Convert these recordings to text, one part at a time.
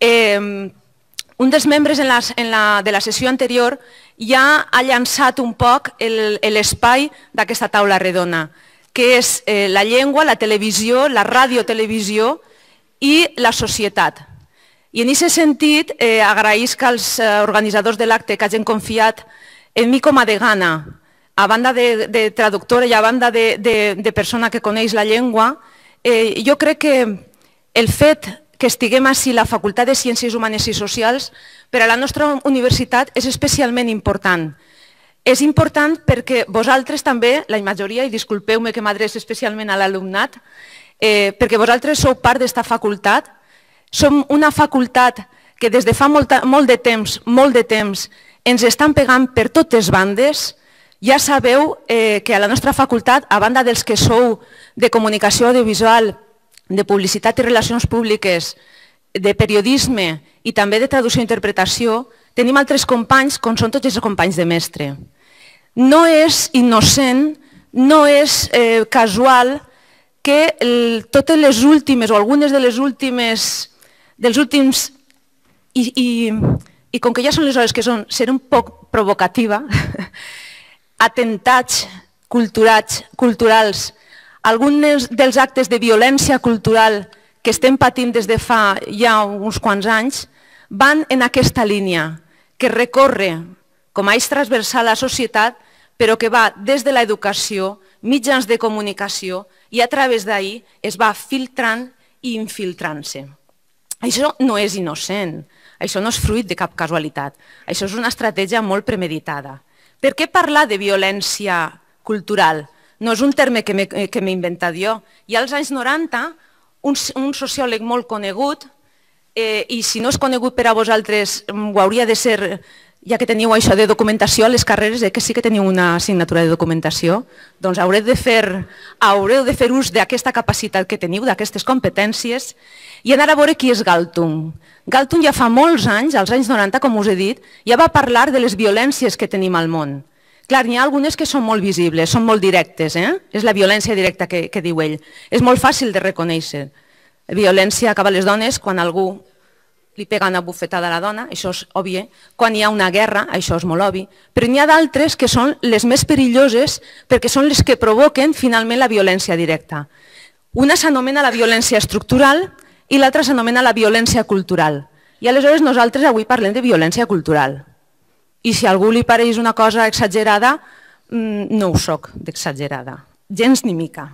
Eh, un dels membres en la, en la, de la sessió anterior ja ha llançat un poc l'espai d'aquesta taula redona, que és eh, la llengua, la televisió, la radiotelevisió i la societat. I en aquest sentit eh, agraïsc als eh, organitzadors de l'acte que hagin confiat en mi com a degana, a banda de, de traductora i a banda de, de, de persona que coneix la llengua, eh, jo crec que el fet que estiguem així la Facultat de Ciències Humanes i Socials per a la nostra universitat és especialment important. És important perquè vosaltres també, la majoria, i disculpeu-me que m'adreço especialment a l'alumnat, eh, perquè vosaltres sou part d'esta facultat, som una facultat que des de fa molt, molt de temps, molt de temps, ens estan pegant per totes bandes. Ja sabeu eh, que a la nostra facultat, a banda dels que sou de comunicació audiovisual, de publicitat i relacions públiques, de periodisme i també de traducció i interpretació, tenim altres companys com són tots els companys de mestre. No és innocent, no és eh, casual que totes les últimes o algunes de les últimes dels últims i, i, i com que ja són les hores que són, ser un poc provocativa, atentats culturals alguns dels actes de violència cultural que estem patint des de fa ja uns quants anys van en aquesta línia, que recorre com a eix transversal a la societat, però que va des de l'educació, mitjans de comunicació i a través d'ahir es va filtrant i infiltrant-se. Això no és innocent, això no és fruit de cap casualitat, això és una estratègia molt premeditada. Per què parlar de violència cultural? No és un terme que m'he eh, inventat jo. I als anys 90, un, un sociòleg molt conegut, eh, i si no és conegut per a vosaltres, mm, ho hauria de ser, ja que teniu això de documentació a les carreres, eh, que sí que teniu una assignatura de documentació, doncs haureu de fer, haureu de fer ús d'aquesta capacitat que teniu, d'aquestes competències, i anar a veure qui és Galtung. Galtung ja fa molts anys, als anys 90, com us he dit, ja va parlar de les violències que tenim al món. Clar, n'hi ha algunes que són molt visibles, són molt directes. Eh? És la violència directa que, que diu ell. És molt fàcil de reconèixer. Violència acaba les dones quan algú li pega una bufetada a la dona, això és obvi. Eh? Quan hi ha una guerra, això és molt obvi. Però n'hi ha d'altres que són les més perilloses perquè són les que provoquen finalment la violència directa. Una s'anomena la violència estructural i l'altra s'anomena la violència cultural. I aleshores nosaltres avui parlem de violència cultural. I si algú li pareix una cosa exagerada, mm, no ho soc d'exagerada, gens ni mica.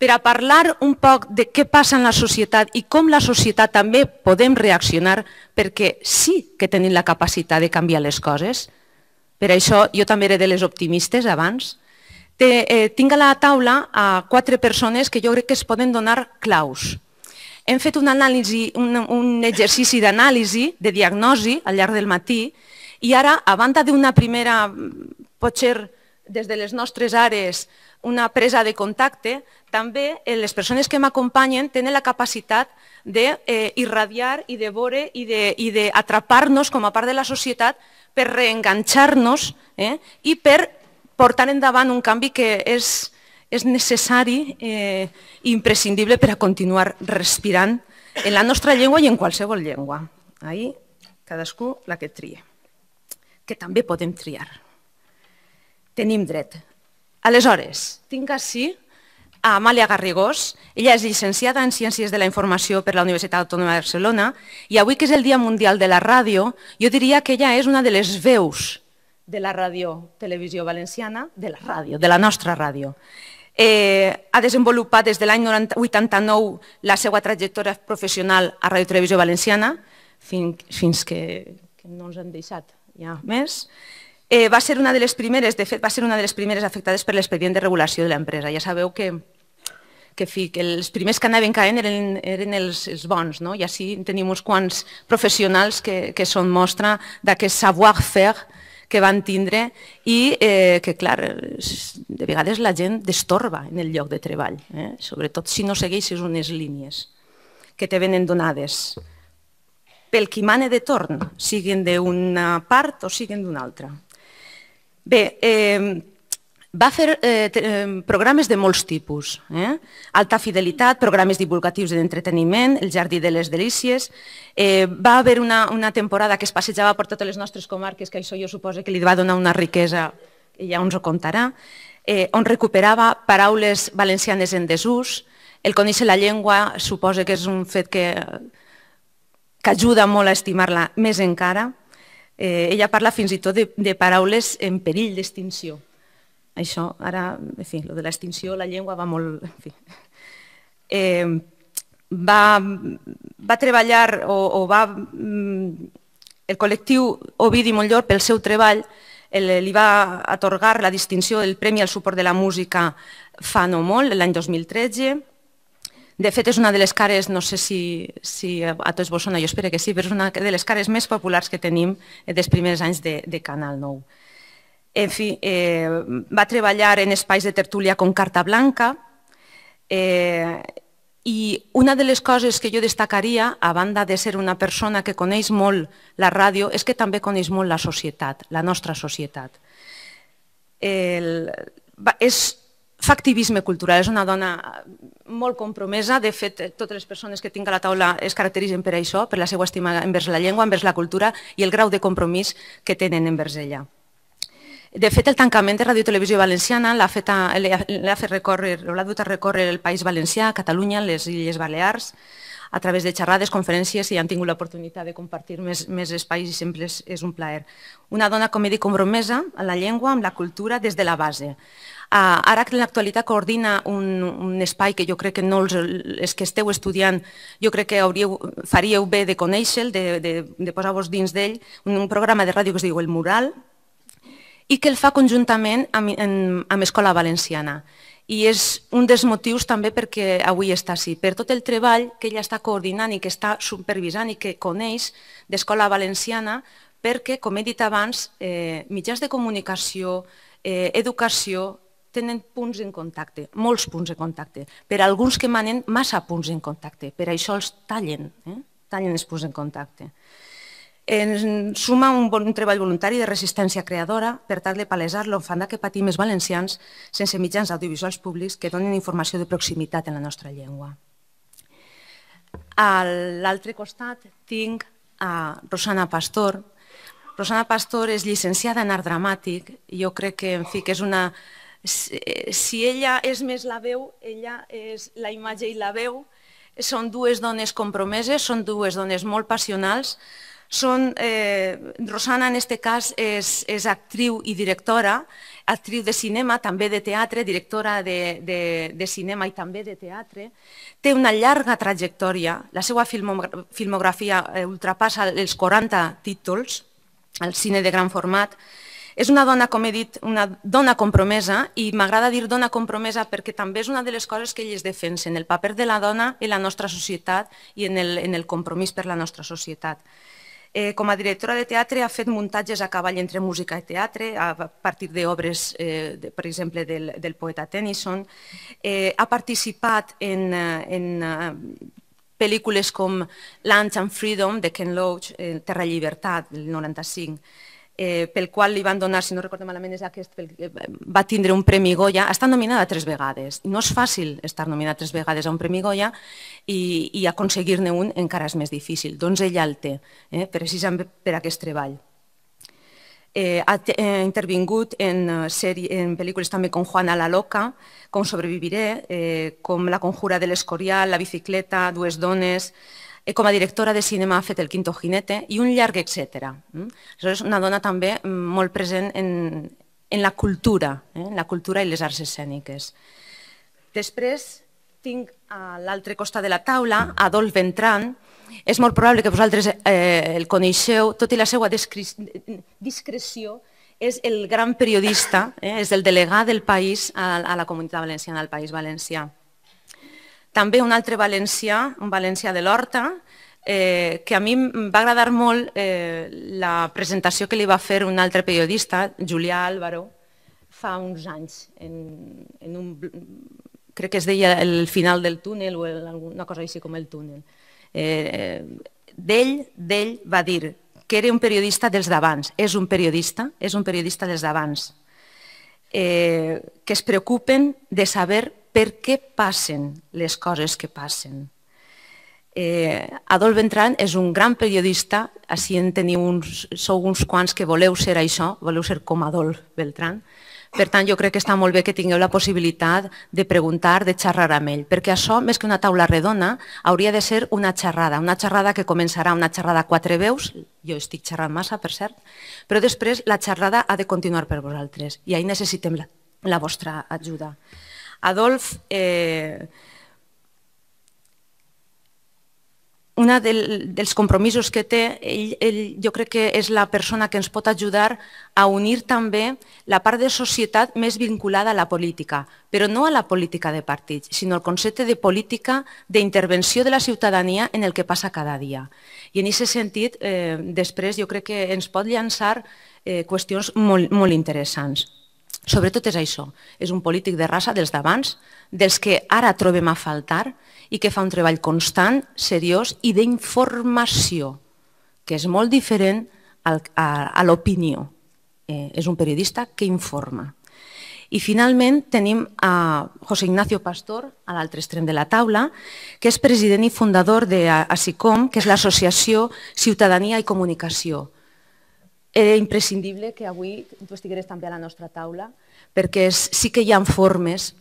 Per a parlar un poc de què passa en la societat i com la societat també podem reaccionar perquè sí que tenim la capacitat de canviar les coses. Per això jo també era de les optimistes abans. eh, tinc a la taula a quatre persones que jo crec que es poden donar claus. Hem fet un, anàlisi, un, un exercici d'anàlisi, de diagnosi, al llarg del matí, i ara, a banda d'una primera, potser des de les nostres àrees, una presa de contacte, també eh, les persones que m'acompanyen tenen la capacitat d'irradiar eh, i de veure i d'atrapar-nos com a part de la societat per reenganxar-nos eh, i per portar endavant un canvi que és, és necessari eh, i imprescindible per a continuar respirant en la nostra llengua i en qualsevol llengua. Ahí cadascú la que triem que també podem triar. Tenim dret. Aleshores, tinc així a Amàlia Garrigós. Ella és llicenciada en Ciències de la Informació per la Universitat Autònoma de Barcelona i avui que és el Dia Mundial de la Ràdio, jo diria que ella és una de les veus de la ràdio televisió valenciana, de la ràdio, de la nostra ràdio. Eh, ha desenvolupat des de l'any 89 la seva trajectòria professional a Ràdio Televisió Valenciana fins, fins que, que no ens han deixat ja més. Eh, va ser una de les primeres, de fet, va ser una de les primeres afectades per l'expedient de regulació de l'empresa. Ja sabeu que que, fi, que els primers que anaven caent eren, eren els, els bons, no? i així tenim uns quants professionals que, que són mostra d'aquest savoir-faire que van tindre i eh, que, clar, de vegades la gent destorba en el lloc de treball, eh? sobretot si no segueixes unes línies que te venen donades pel qui mane de torn, siguin d'una part o siguin d'una altra. Bé, va fer eh, programes de molts tipus. Eh? Alta fidelitat, programes divulgatius d'entreteniment, el Jardí de les Delícies. Eh, va haver una, una temporada que es passejava per totes les nostres comarques, que això jo suposo que li va donar una riquesa, que ja ens ho contarà, eh, on recuperava paraules valencianes en desús. El conèixer la llengua suposa que és un fet que que ajuda molt a estimar-la més encara. Eh, ella parla fins i tot de, de paraules en perill d'extinció. Això, ara, en fi, lo de l'extinció, la llengua va molt... En fi. Eh, va, va treballar o, o va... Mm, el col·lectiu Ovidi Montllor, pel seu treball, el, li va atorgar la distinció del Premi al suport de la música fa no molt, l'any 2013, de fet, és una de les cares, no sé si, si a tots vos sona, jo espero que sí, però és una de les cares més populars que tenim eh, dels primers anys de, de Canal Nou. En fi, eh, va treballar en espais de tertúlia com Carta Blanca eh, i una de les coses que jo destacaria, a banda de ser una persona que coneix molt la ràdio, és que també coneix molt la societat, la nostra societat. El, va, és fa activisme cultural, és una dona molt compromesa, de fet totes les persones que tinc a la taula es caracteritzen per això, per la seva estima envers la llengua, envers la cultura i el grau de compromís que tenen envers ella. De fet, el tancament de Radio Televisió Valenciana l'ha fet, recórrer, l'ha dut a recórrer el País Valencià, Catalunya, les Illes Balears, a través de xerrades, conferències i han tingut l'oportunitat de compartir més, més espais i sempre és, és un plaer. Una dona, com he dit, compromesa amb la llengua, amb la cultura, des de la base. Ah, ara que en l'actualitat coordina un, un espai que jo crec que no els, els que esteu estudiant, jo crec que hauríeu, faríeu bé de conèixer-lo, de, de, de posar-vos dins d'ell, un, un programa de ràdio que es diu El Mural, i que el fa conjuntament amb, amb, amb Escola Valenciana. I és un dels motius també perquè avui està així, per tot el treball que ella està coordinant i que està supervisant i que coneix d'Escola Valenciana, perquè, com he dit abans, eh, mitjans de comunicació, eh, educació, tenen punts en contacte, molts punts en contacte. Per alguns que manen massa punts en contacte, per això els tallen, eh? tallen els punts en contacte. En suma un, bon, treball voluntari de resistència creadora per tal de palesar l'enfanda que patim els valencians sense mitjans audiovisuals públics que donen informació de proximitat en la nostra llengua. A l'altre costat tinc a Rosana Pastor. Rosana Pastor és llicenciada en art dramàtic. Jo crec que, en fi, que és una Eh, si, ella és més la veu, ella és la imatge i la veu, són dues dones compromeses, són dues dones molt passionals, són, eh, Rosana en aquest cas és, és actriu i directora, actriu de cinema, també de teatre, directora de, de, de cinema i també de teatre. Té una llarga trajectòria, la seva filmografia eh, ultrapassa els 40 títols al cine de gran format, és una dona, com he dit, una dona compromesa i m'agrada dir dona compromesa perquè també és una de les coses que elles defensen, el paper de la dona en la nostra societat i en el, en el compromís per la nostra societat. Eh, com a directora de teatre ha fet muntatges a cavall entre música i teatre, a partir d'obres, eh, de, per exemple, del, del poeta Tennyson. Eh, ha participat en, eh, en eh, pel·lícules com Lunch and Freedom, de Ken Loach, eh, Terra i Llibertat, del 95 eh, pel qual li van donar, si no recordo malament és aquest, pel, eh, va tindre un Premi Goya, està nominada tres vegades. No és fàcil estar nominada tres vegades a un Premi Goya i, i aconseguir-ne un encara és més difícil. Doncs ella el té, eh, precisament per aquest treball. Eh, ha eh, intervingut en, eh, sèrie, en pel·lícules també com Juana la Loca, com Sobreviviré, eh, com La conjura de l'escorial, La bicicleta, Dues dones, Eh, com a directora de cinema ha fet El quinto jinete i un llarg, etc. Mm? és una dona també mm, molt present en, en la cultura, eh? en la cultura i les arts escèniques. Després tinc a l'altre costat de la taula Adolf Ventran. És molt probable que vosaltres eh, el coneixeu, tot i la seva discreció, és el gran periodista, eh? és el delegat del país a, a la comunitat valenciana, al País Valencià. També un altre valencià, un valencià de l'Horta, eh, que a mi em va agradar molt eh, la presentació que li va fer un altre periodista, Julià Álvaro, fa uns anys, en, en un, crec que es deia el final del túnel o alguna cosa així com el túnel. Eh, d'ell, d'ell va dir que era un periodista dels d'abans, és un periodista, és un periodista dels d'abans, eh, que es preocupen de saber per què passen les coses que passen. Eh, Adolf Ventran és un gran periodista, així en teniu uns, sou uns quants que voleu ser això, voleu ser com Adolf Beltran. Per tant, jo crec que està molt bé que tingueu la possibilitat de preguntar, de xerrar amb ell, perquè això, més que una taula redona, hauria de ser una xerrada, una xerrada que començarà una xerrada a quatre veus, jo estic xerrant massa, per cert, però després la xerrada ha de continuar per vosaltres i ahir necessitem la, la vostra ajuda. Adolf, eh, un del, dels compromisos que té, ell, ell jo crec que és la persona que ens pot ajudar a unir també la part de societat més vinculada a la política, però no a la política de partits, sinó al concepte de política d'intervenció de la ciutadania en el que passa cada dia. I en aquest sentit, eh, després jo crec que ens pot llançar eh, qüestions molt, molt interessants sobretot és això, és un polític de raça dels d'abans, dels que ara trobem a faltar i que fa un treball constant, seriós i d'informació, que és molt diferent al, a, l'opinió. Eh, és un periodista que informa. I finalment tenim a José Ignacio Pastor, a l'altre extrem de la taula, que és president i fundador de ASICOM, que és l'Associació Ciutadania i Comunicació, era eh, imprescindible que avui tu estigueres també a la nostra taula, perquè sí que hi ha formes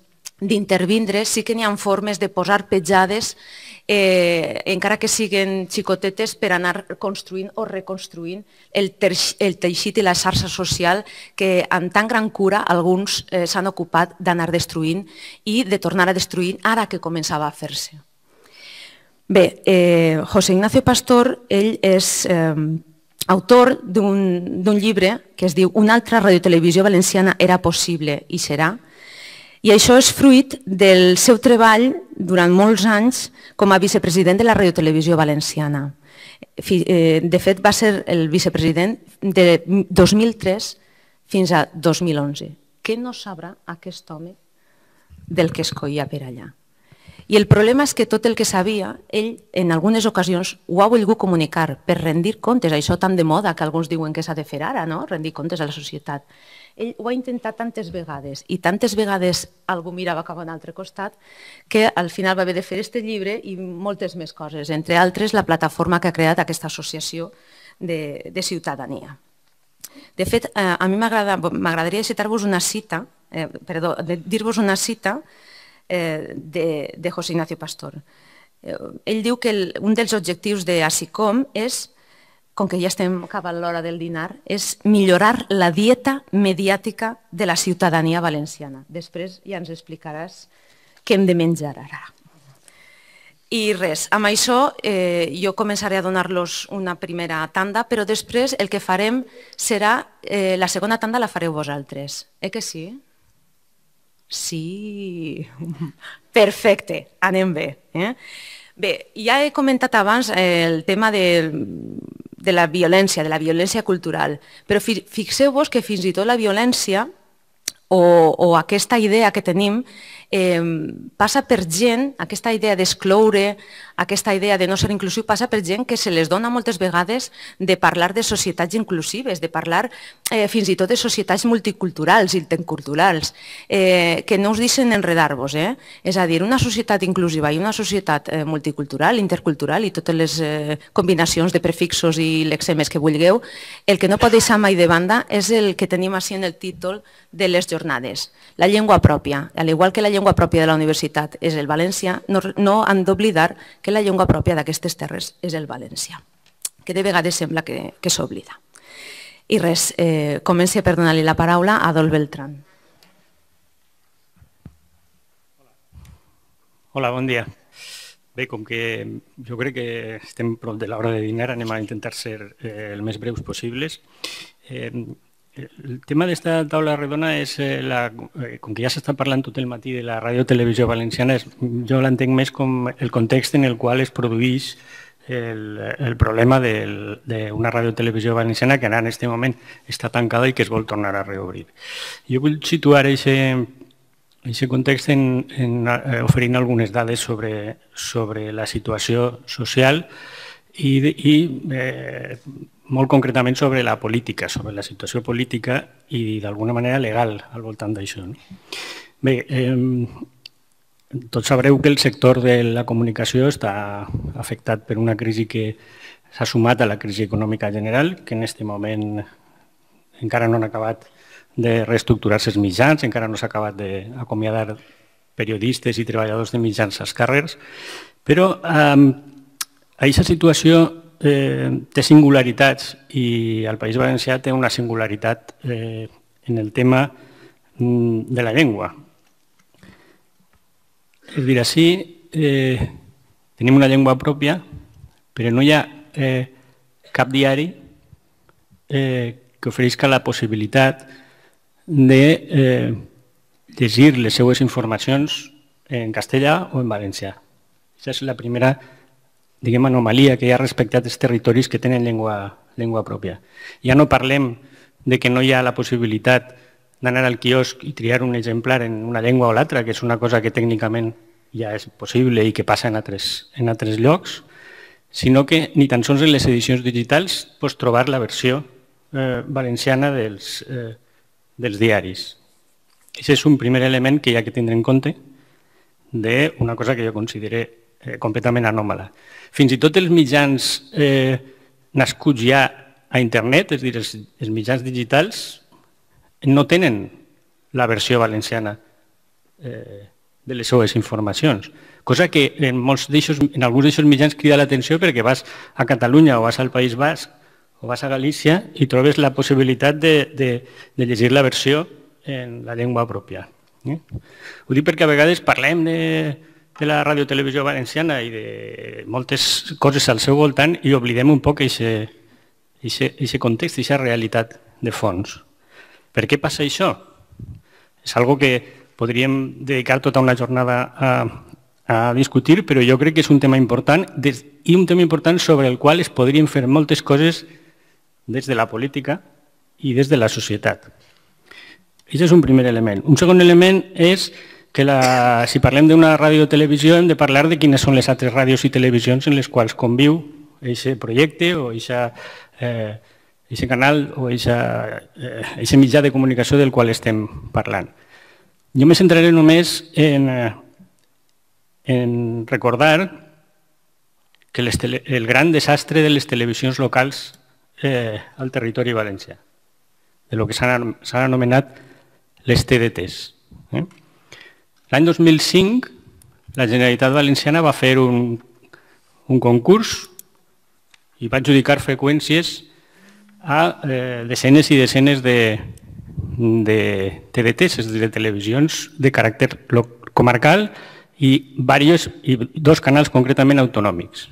d'intervindre, sí que n'hi ha formes de posar petjades, eh, encara que siguin xicotetes, per anar construint o reconstruint el, el teixit i la xarxa social que amb tan gran cura alguns eh, s'han ocupat d'anar destruint i de tornar a destruir ara que començava a fer-se. Bé, eh, José Ignacio Pastor, ell és eh, autor d'un llibre que es diu Una altra radiotelevisió valenciana era possible i serà, i això és fruit del seu treball durant molts anys com a vicepresident de la radiotelevisió valenciana. Eh, de fet, va ser el vicepresident de 2003 fins a 2011. Què no sabrà aquest home del que es escoia per allà? I el problema és que tot el que sabia, ell en algunes ocasions ho ha volgut comunicar per rendir comptes, això tan de moda que alguns diuen que s'ha de fer ara, no? rendir comptes a la societat. Ell ho ha intentat tantes vegades i tantes vegades algú mirava cap a un altre costat que al final va haver de fer este llibre i moltes més coses, entre altres la plataforma que ha creat aquesta associació de, de ciutadania. De fet, eh, a mi m'agradaria citar-vos una cita, eh, perdó, dir-vos una cita eh, de, de José Ignacio Pastor. Eh, ell diu que el, un dels objectius de ASICOM és, com que ja estem cap a l'hora del dinar, és millorar la dieta mediàtica de la ciutadania valenciana. Després ja ens explicaràs què hem de menjar ara. I res, amb això eh, jo començaré a donar-los una primera tanda, però després el que farem serà, eh, la segona tanda la fareu vosaltres, eh que sí? Sí. Sí, perfecte, anem bé. Eh? Bé, ja he comentat abans eh, el tema del, de la violència, de la violència cultural, però fi, fixeu-vos que fins i tot la violència o, o aquesta idea que tenim eh, passa per gent, aquesta idea d'excloure, aquesta idea de no ser inclusiu, passa per gent que se les dona moltes vegades de parlar de societats inclusives, de parlar eh, fins i tot de societats multiculturals, i interculturals, eh, que no us deixen enredar-vos. Eh? És a dir, una societat inclusiva i una societat eh, multicultural, intercultural i totes les eh, combinacions de prefixos i lexemes que vulgueu, el que no pot deixar mai de banda és el que tenim així en el títol de les jornades, la llengua pròpia, al igual que la llengua llengua pròpia de la universitat és el valencià, no, no han d'oblidar que la llengua pròpia d'aquestes terres és el valencià, que de vegades sembla que, que s'oblida. I res, eh, comenci a perdonar li la paraula a Adol Beltrán. Hola, bon dia. Bé, com que jo crec que estem prop de l'hora de dinar, anem a intentar ser eh, el més breus possibles. Eh, el tema d'esta taula redona és eh, la, con eh, com que ja s'està parlant tot el matí de la ràdio televisió valenciana, yo jo l'entenc més com el context en el qual es produeix el, el problema d'una ràdio televisió valenciana que ara en aquest moment està tancada i que es vol tornar a reobrir. Jo vull situar aquest context en, en eh, oferint algunes dades sobre, sobre la situació social i i, i eh, molt concretament sobre la política, sobre la situació política i d'alguna manera legal al voltant d'això. No? Bé, eh, tots sabreu que el sector de la comunicació està afectat per una crisi que s'ha sumat a la crisi econòmica general, que en aquest moment encara no han acabat de reestructurar-se els mitjans, encara no s'ha acabat d'acomiadar periodistes i treballadors de mitjans als carrers, però eh, aquesta situació eh, té singularitats i el País Valencià té una singularitat eh, en el tema mm, de la llengua. És dir, així eh, tenim una llengua pròpia, però no hi ha eh, cap diari eh, que ofereixi la possibilitat de eh, llegir les seues informacions en castellà o en valencià. Aquesta és la primera diguem, anomalia que hi ha respecte als territoris que tenen llengua, llengua pròpia. Ja no parlem de que no hi ha la possibilitat d'anar al quiosc i triar un exemplar en una llengua o l'altra, que és una cosa que tècnicament ja és possible i que passa en altres, en altres llocs, sinó que ni tan sols en les edicions digitals pots trobar la versió eh, valenciana dels, eh, dels diaris. Aquest és un primer element que hi ha que tindre en compte d'una cosa que jo considero eh, completament anòmala. Fins i tot els mitjans eh, nascuts ja a internet, és a dir, els, els mitjans digitals, no tenen la versió valenciana eh, de les seues informacions. Cosa que en, molts en alguns d'aixòs mitjans crida l'atenció perquè vas a Catalunya o vas al País Basc o vas a Galícia i trobes la possibilitat de, de, de llegir la versió en la llengua pròpia. Eh? Ho dic perquè a vegades parlem de de la Radio Televisió Valenciana i de moltes coses al seu voltant i oblidem un poc aquest context, aquesta realitat de fons. Per què passa això? És algo que podríem dedicar tota una jornada a, a discutir, però jo crec que és un tema important i un tema important sobre el qual es podrien fer moltes coses des de la política i des de la societat. Això és un primer element. Un segon element és que la, si parlem d'una ràdio o televisió hem de parlar de quines són les altres ràdios i televisions en les quals conviu aquest projecte o eixa, eh, canal o eixa, eh, mitjà de comunicació del qual estem parlant. Jo me centraré només en, eh, en recordar que les tele, el gran desastre de les televisions locals eh, al territori valencià, de lo que s'han anomenat les TDTs. Eh? L'any 2005 la Generalitat Valenciana va fer un, un concurs i va adjudicar freqüències a eh, decenes i decenes de, de TVTs, és a dir, de televisions de caràcter comarcal i, varios, i dos canals concretament autonòmics.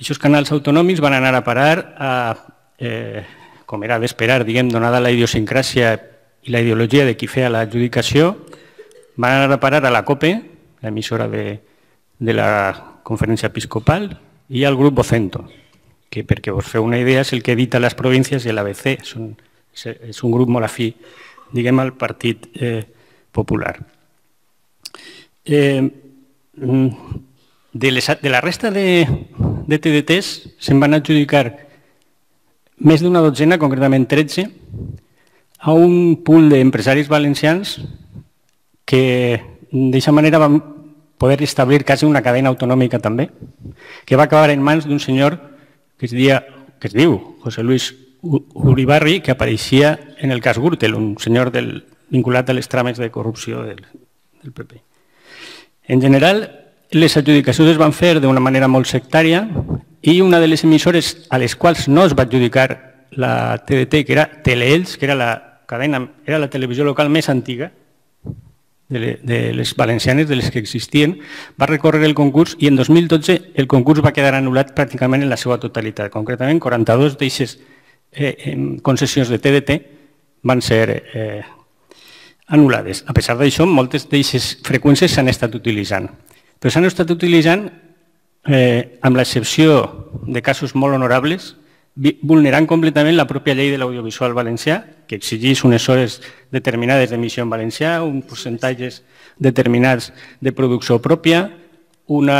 Aquests canals autonòmics van anar a parar a, eh, com era d'esperar, diguem, donada la idiosincràsia i la ideologia de qui feia l'adjudicació, van a parar a la COPE, la emisora de, de la Conferència Episcopal, i al grup Vocento, que, perquè vos feu una idea, és el que edita les províncies i l'ABC. És un, és un grup molt afí, diguem, al Partit eh, Popular. Eh, mm, de, les, de la resta de, de TDTs se'n van adjudicar més d'una dotzena, concretament 13, a un pool d'empresaris valencians que d'aquesta manera vam poder establir quasi una cadena autonòmica també, que va acabar en mans d'un senyor que es, dia, que es diu José Luis Uribarri, que apareixia en el cas Gürtel, un senyor del, vinculat a les trames de corrupció del, del PP. En general, les adjudicacions es van fer d'una manera molt sectària i una de les emissores a les quals no es va adjudicar la TDT, que era Teleels, que era la cadena, era la televisió local més antiga, de les valencianes, de les que existien, va recórrer el concurs i en 2012 el concurs va quedar anul·lat pràcticament en la seva totalitat. Concretament, 42 d'aixes eh, concessions de TDT van ser eh, anul·lades. A pesar d'això, moltes d'aixes freqüències s'han estat utilitzant. Però s'han estat utilitzant, eh, amb l'excepció de casos molt honorables, vulnerant completament la pròpia llei de l'audiovisual valencià que exigís unes hores determinades d'emissió en valencià, uns percentatges determinats de producció pròpia, una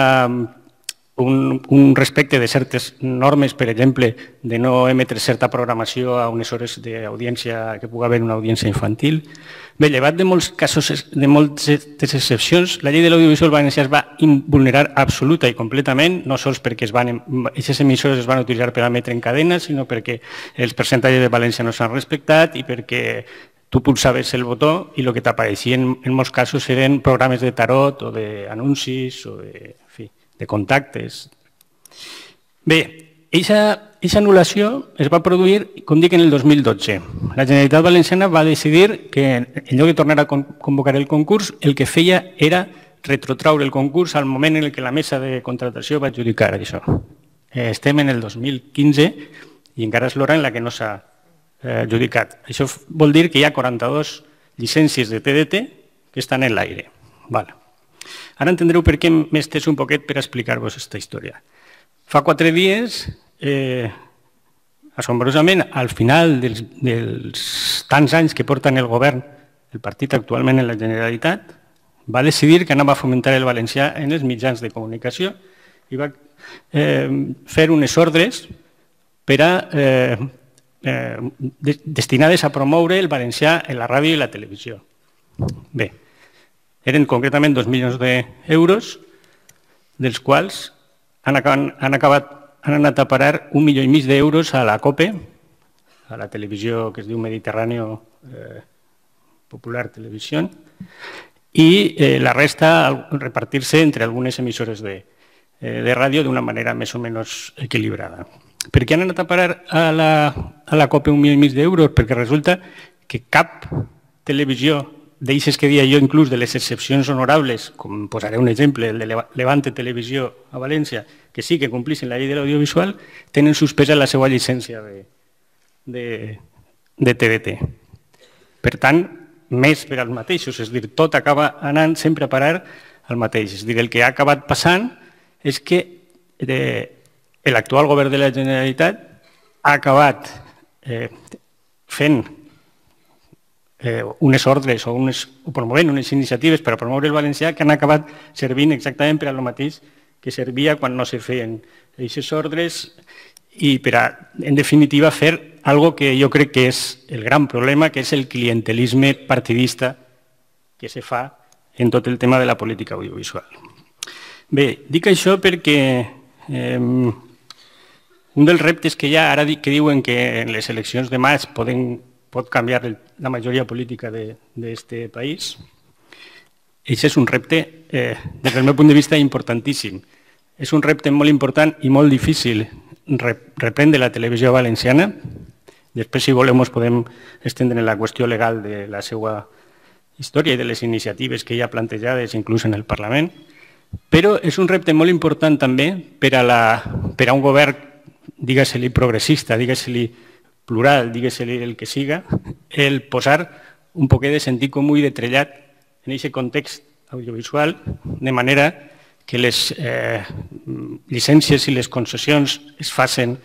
un, un respecte de certes normes, per exemple, de no emetre certa programació a unes hores d'audiència que pugui haver una audiència infantil. Bé, llevat de, molts casos, de moltes excepcions, la llei de l'audiovisual valencià es va vulnerar absoluta i completament, no sols perquè es van, aquestes emissores es van utilitzar per emetre en cadena, sinó perquè els percentatges de València no s'han respectat i perquè tu pulsaves el botó i el que t'apareixia en, en molts casos eren programes de tarot o d'anuncis o de de contactes. Bé, aquesta anul·lació es va produir, com dic, en el 2012. La Generalitat Valenciana va decidir que, en lloc de tornar a convocar el concurs, el que feia era retrotraure el concurs al moment en què la mesa de contratació va adjudicar això. Eh, estem en el 2015 i encara és l'hora en la que no s'ha eh, adjudicat. Això vol dir que hi ha 42 llicències de TDT que estan en l'aire. Vale. Ara entendreu per què m'he estès un poquet per explicar-vos aquesta història. Fa quatre dies, eh, assombrosament, al final dels, dels tants anys que porta el govern, el partit actualment en la Generalitat, va decidir que anava a fomentar el valencià en els mitjans de comunicació i va eh, fer unes ordres per a, eh, eh destinades a promoure el valencià en la ràdio i la televisió. Bé, eren concretament 2 milions d'euros, dels quals han, acabat, han, acabat, han anat a parar un milió i mig d'euros a la COPE, a la televisió que es diu Mediterráneo eh, Popular Televisió, i eh, la resta repartir-se entre algunes emissores de, eh, de ràdio d'una manera més o menys equilibrada. Per què han anat a parar a la, a la COPE un milió i mig d'euros? Perquè resulta que cap televisió d'eixes que dia jo inclús de les excepcions honorables, com posaré un exemple, el de Levante Televisió a València, que sí que complissin la llei de l'audiovisual, tenen suspesa la seva llicència de, de, de TVT. Per tant, més per als mateixos, és dir, tot acaba anant sempre a parar al mateix. És dir, el que ha acabat passant és que eh, l'actual govern de la Generalitat ha acabat eh, fent eh, unes ordres o, unes, o promovent unes iniciatives per a promoure el valencià que han acabat servint exactament per a lo mateix que servia quan no se feien aquestes ordres i per a, en definitiva, fer algo que jo crec que és el gran problema, que és el clientelisme partidista que se fa en tot el tema de la política audiovisual. Bé, dic això perquè eh, un dels reptes que hi ha ara que diuen que en les eleccions de maig poden pot canviar la majoria política d'aquest país. això és un repte, eh, des del meu punt de vista, importantíssim. És un repte molt important i molt difícil reprendre la televisió valenciana. Després, si volem, podem estendre la qüestió legal de la seva història i de les iniciatives que hi ha plantejades, inclús en el Parlament. Però és un repte molt important també per a, la, per a un govern, digues-li progressista, digues-li plural, digues el que siga, el posar un poquet de sentit comú i de trellat en aquest context audiovisual, de manera que les eh, llicències i les concessions es facin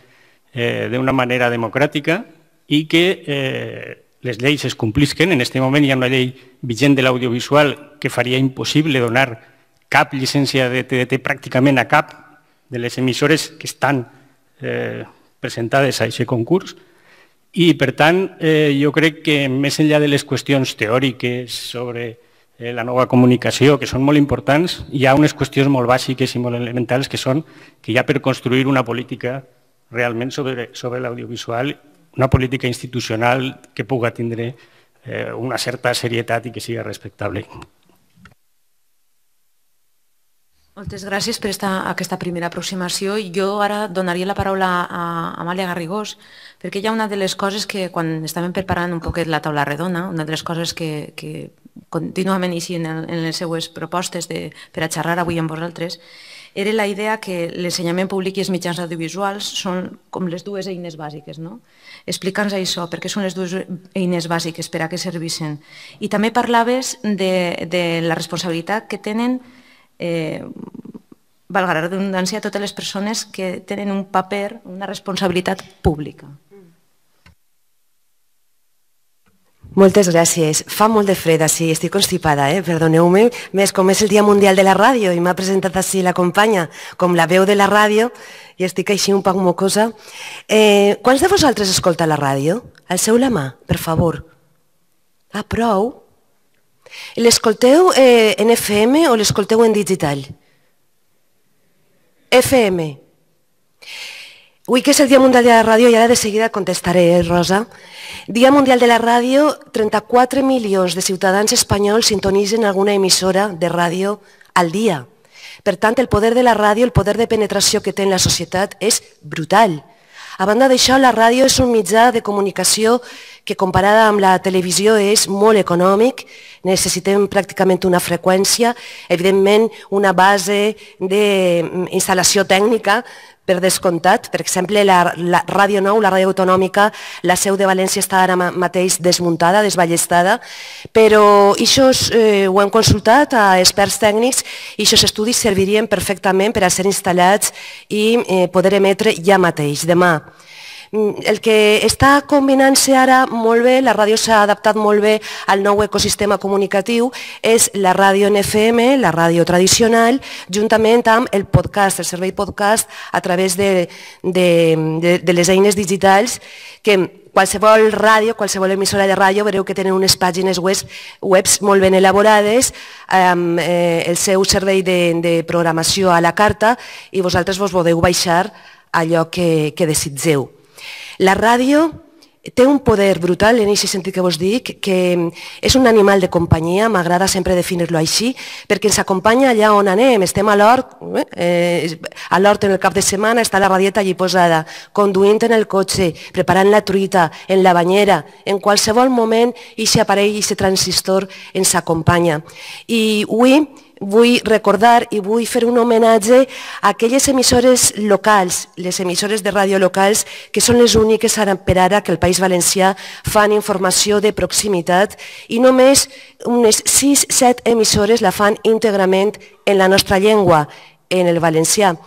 eh, d'una manera democràtica i que eh, les lleis es complisquen. En aquest moment hi ha una llei vigent de l'audiovisual que faria impossible donar cap llicència de TDT pràcticament a cap de les emissores que estan eh, presentades a aquest concurs. I, per tant, eh, jo crec que més enllà de les qüestions teòriques sobre eh, la nova comunicació, que són molt importants, hi ha unes qüestions molt bàsiques i molt elementals que són que hi ha per construir una política realment sobre, sobre l'audiovisual, una política institucional que puga tindre eh, una certa serietat i que sigui respectable. Moltes gràcies per esta, aquesta primera aproximació. Jo ara donaria la paraula a Amàlia Garrigós, perquè hi ha una de les coses que, quan estàvem preparant un poquet la taula redona, una de les coses que, que contínuament hi en, el, en les seues propostes de, per a xerrar avui amb vosaltres, era la idea que l'ensenyament públic i els mitjans audiovisuals són com les dues eines bàsiques. No? Explica'ns això, perquè són les dues eines bàsiques, per a què serveixen. I també parlaves de, de la responsabilitat que tenen eh, valga la redundància, a totes les persones que tenen un paper, una responsabilitat pública. Moltes gràcies. Fa molt de fred així, estic constipada, eh? perdoneu-me. Més, com és el Dia Mundial de la Ràdio i m'ha presentat així la companya com la veu de la ràdio i estic així un poc mocosa. Eh, quants de vosaltres escolta la ràdio? Alceu la mà, per favor. Ah, prou? L'escolteu eh, en FM o l'escolteu en digital? FM. Avui que és el Dia Mundial de la Ràdio i ara de seguida contestaré, eh, Rosa. Dia Mundial de la Ràdio, 34 milions de ciutadans espanyols sintonitzen alguna emissora de ràdio al dia. Per tant, el poder de la ràdio, el poder de penetració que té en la societat és brutal. A banda d'això, la ràdio és un mitjà de comunicació que comparada amb la televisió és molt econòmic, necessitem pràcticament una freqüència, evidentment una base d'instal·lació mm, tècnica per descomptat, per exemple, la, la Ràdio 9, la ràdio autonòmica, la seu de València està ara mateix desmuntada, desballestada, però això eh, ho hem consultat a experts tècnics i aquests estudis servirien perfectament per a ser instal·lats i eh, poder emetre ja mateix, demà. Mm, el que està combinant-se ara molt bé, la ràdio s'ha adaptat molt bé al nou ecosistema comunicatiu, és la ràdio en FM, la ràdio tradicional, juntament amb el podcast, el servei podcast, a través de, de, de, de les eines digitals que qualsevol ràdio, qualsevol emissora de ràdio, veureu que tenen unes pàgines web, webs molt ben elaborades, amb eh, el seu servei de, de programació a la carta i vosaltres vos podeu baixar allò que, que desitgeu. La ràdio té un poder brutal en aquest sentit que vos dic, que és un animal de companyia, m'agrada sempre definir-lo així, perquè ens acompanya allà on anem, estem a l'hort, eh, eh, a l'hort en el cap de setmana està la radieta allí posada, conduint en el cotxe, preparant la truita, en la banyera, en qualsevol moment i aparell i transistor ens acompanya. I avui vull recordar i vull fer un homenatge a aquelles emissores locals, les emissores de ràdio locals, que són les úniques ara per ara que el País Valencià fan informació de proximitat i només unes 6-7 emissores la fan íntegrament en la nostra llengua, en el valencià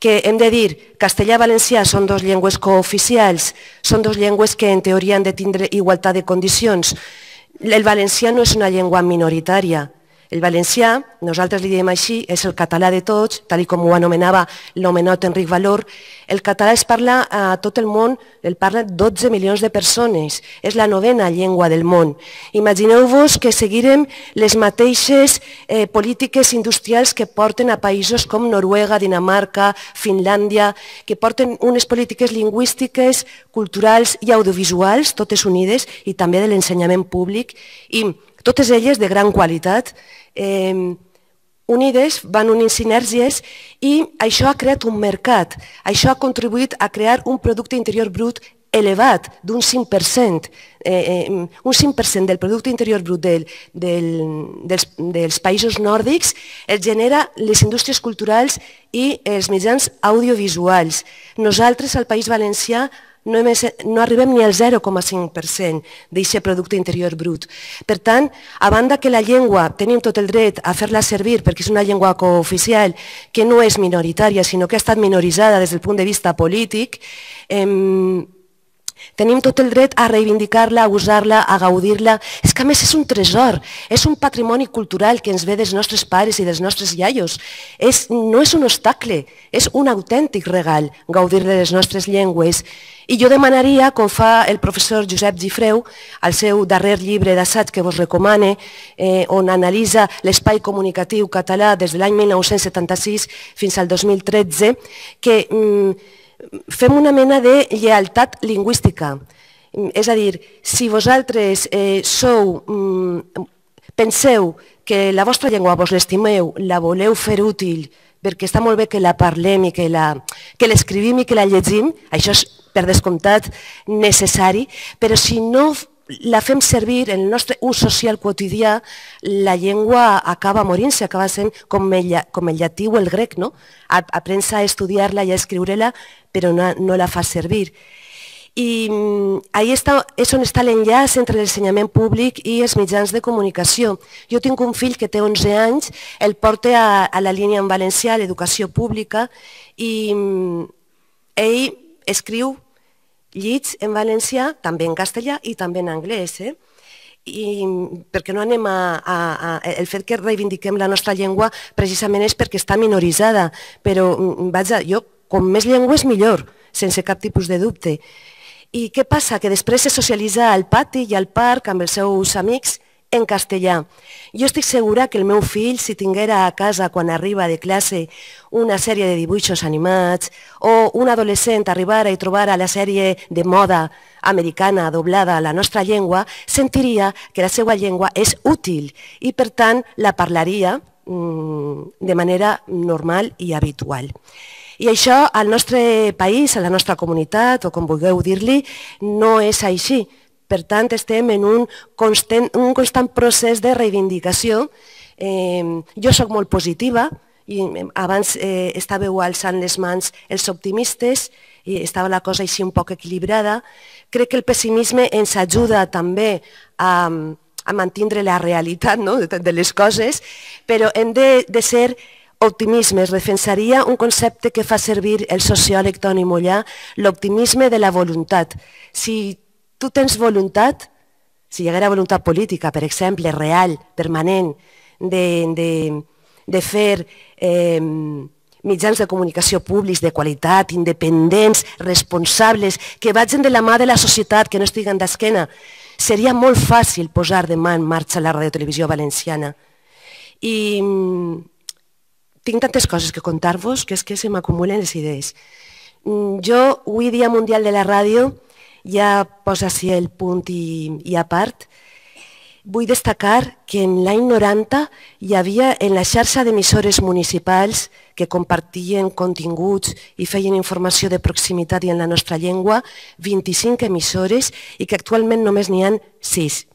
que hem de dir, castellà i valencià són dos llengües cooficials, són dos llengües que en teoria han de tindre igualtat de condicions. El valencià no és una llengua minoritària, el valencià, nosaltres li diem així, és el català de tots, tal com ho anomenava l'homenot Enric Valor. El català es parla a tot el món, el parlen 12 milions de persones, és la novena llengua del món. Imagineu-vos que seguirem les mateixes eh, polítiques industrials que porten a països com Noruega, Dinamarca, Finlàndia, que porten unes polítiques lingüístiques, culturals i audiovisuals, totes unides, i també de l'ensenyament públic, i totes elles de gran qualitat, eh, unides, van unint sinergies i això ha creat un mercat. Això ha contribuït a crear un producte interior brut elevat d'un 5%, eh, un 5% del producte interior brut del, del, dels, dels països nòrdics el genera les indústries culturals i els mitjans audiovisuals. Nosaltres, al País Valencià, no, no arribem ni al 0,5% d'aquest producte interior brut. Per tant, a banda que la llengua tenim tot el dret a fer-la servir perquè és una llengua cooficial que no és minoritària, sinó que ha estat minoritzada des del punt de vista polític, eh, Tenim tot el dret a reivindicar-la, a usar-la, a gaudir-la. És que a més és un tresor, és un patrimoni cultural que ens ve dels nostres pares i dels nostres iaios. És, no és un obstacle, és un autèntic regal gaudir de les nostres llengües. I jo demanaria, com fa el professor Josep Gifreu, al seu darrer llibre d'assaig que vos recomane, eh, on analitza l'espai comunicatiu català des de l'any 1976 fins al 2013, que... Mm, fem una mena de lleialtat lingüística. És a dir, si vosaltres eh, sou, mm, penseu que la vostra llengua vos l'estimeu, la voleu fer útil, perquè està molt bé que la parlem i que l'escrivim i que la llegim, això és per descomptat necessari, però si no la fem servir en el nostre ús social quotidià, la llengua acaba morint-se, acaba sent com el, com el llatí o el grec, no? Aprens a estudiar-la i a escriure-la, però no, no la fa servir. I mm, ahí està, és on està l'enllaç entre l'ensenyament públic i els mitjans de comunicació. Jo tinc un fill que té 11 anys, el porta a, a la línia en valencià, l'educació pública, i mm, ell escriu llits en valencià, també en castellà i també en anglès. Eh? i perquè no anem a, a, a... El fet que reivindiquem la nostra llengua precisament és perquè està minoritzada, però mm, vaja, jo, com més llengües millor, sense cap tipus de dubte. I què passa? Que després se socialitza al pati i al parc amb els seus amics en castellà. Jo estic segura que el meu fill, si tinguera a casa quan arriba de classe una sèrie de dibuixos animats o un adolescent arribara i trobara la sèrie de moda americana doblada a la nostra llengua, sentiria que la seva llengua és útil i, per tant, la parlaria mm, de manera normal i habitual. I això al nostre país, a la nostra comunitat, o com vulgueu dir-li, no és així. Per tant, estem en un constant, un constant procés de reivindicació. Eh, jo sóc molt positiva, i abans eh, estàveu alçant les mans els optimistes i estava la cosa així un poc equilibrada. Crec que el pessimisme ens ajuda també a, a mantindre la realitat no? de, de les coses, però hem de, de ser optimismes. Defensaria un concepte que fa servir el sociòleg Toni Mollà, l'optimisme de la voluntat. Si tu tens voluntat, si hi haguera voluntat política, per exemple, real, permanent, de, de, de fer eh, mitjans de comunicació públics de qualitat, independents, responsables, que vagin de la mà de la societat, que no estiguen d'esquena, seria molt fàcil posar demà en marxa la radiotelevisió valenciana. I mm, tinc tantes coses que contar-vos que és que se m'acumulen les idees. Mm, jo, avui Dia Mundial de la Ràdio, ja posa-s'hi el punt i, i a part, vull destacar que en l'any 90 hi havia en la xarxa d'emissores municipals que compartien continguts i feien informació de proximitat i en la nostra llengua 25 emissores i que actualment només n'hi han 6.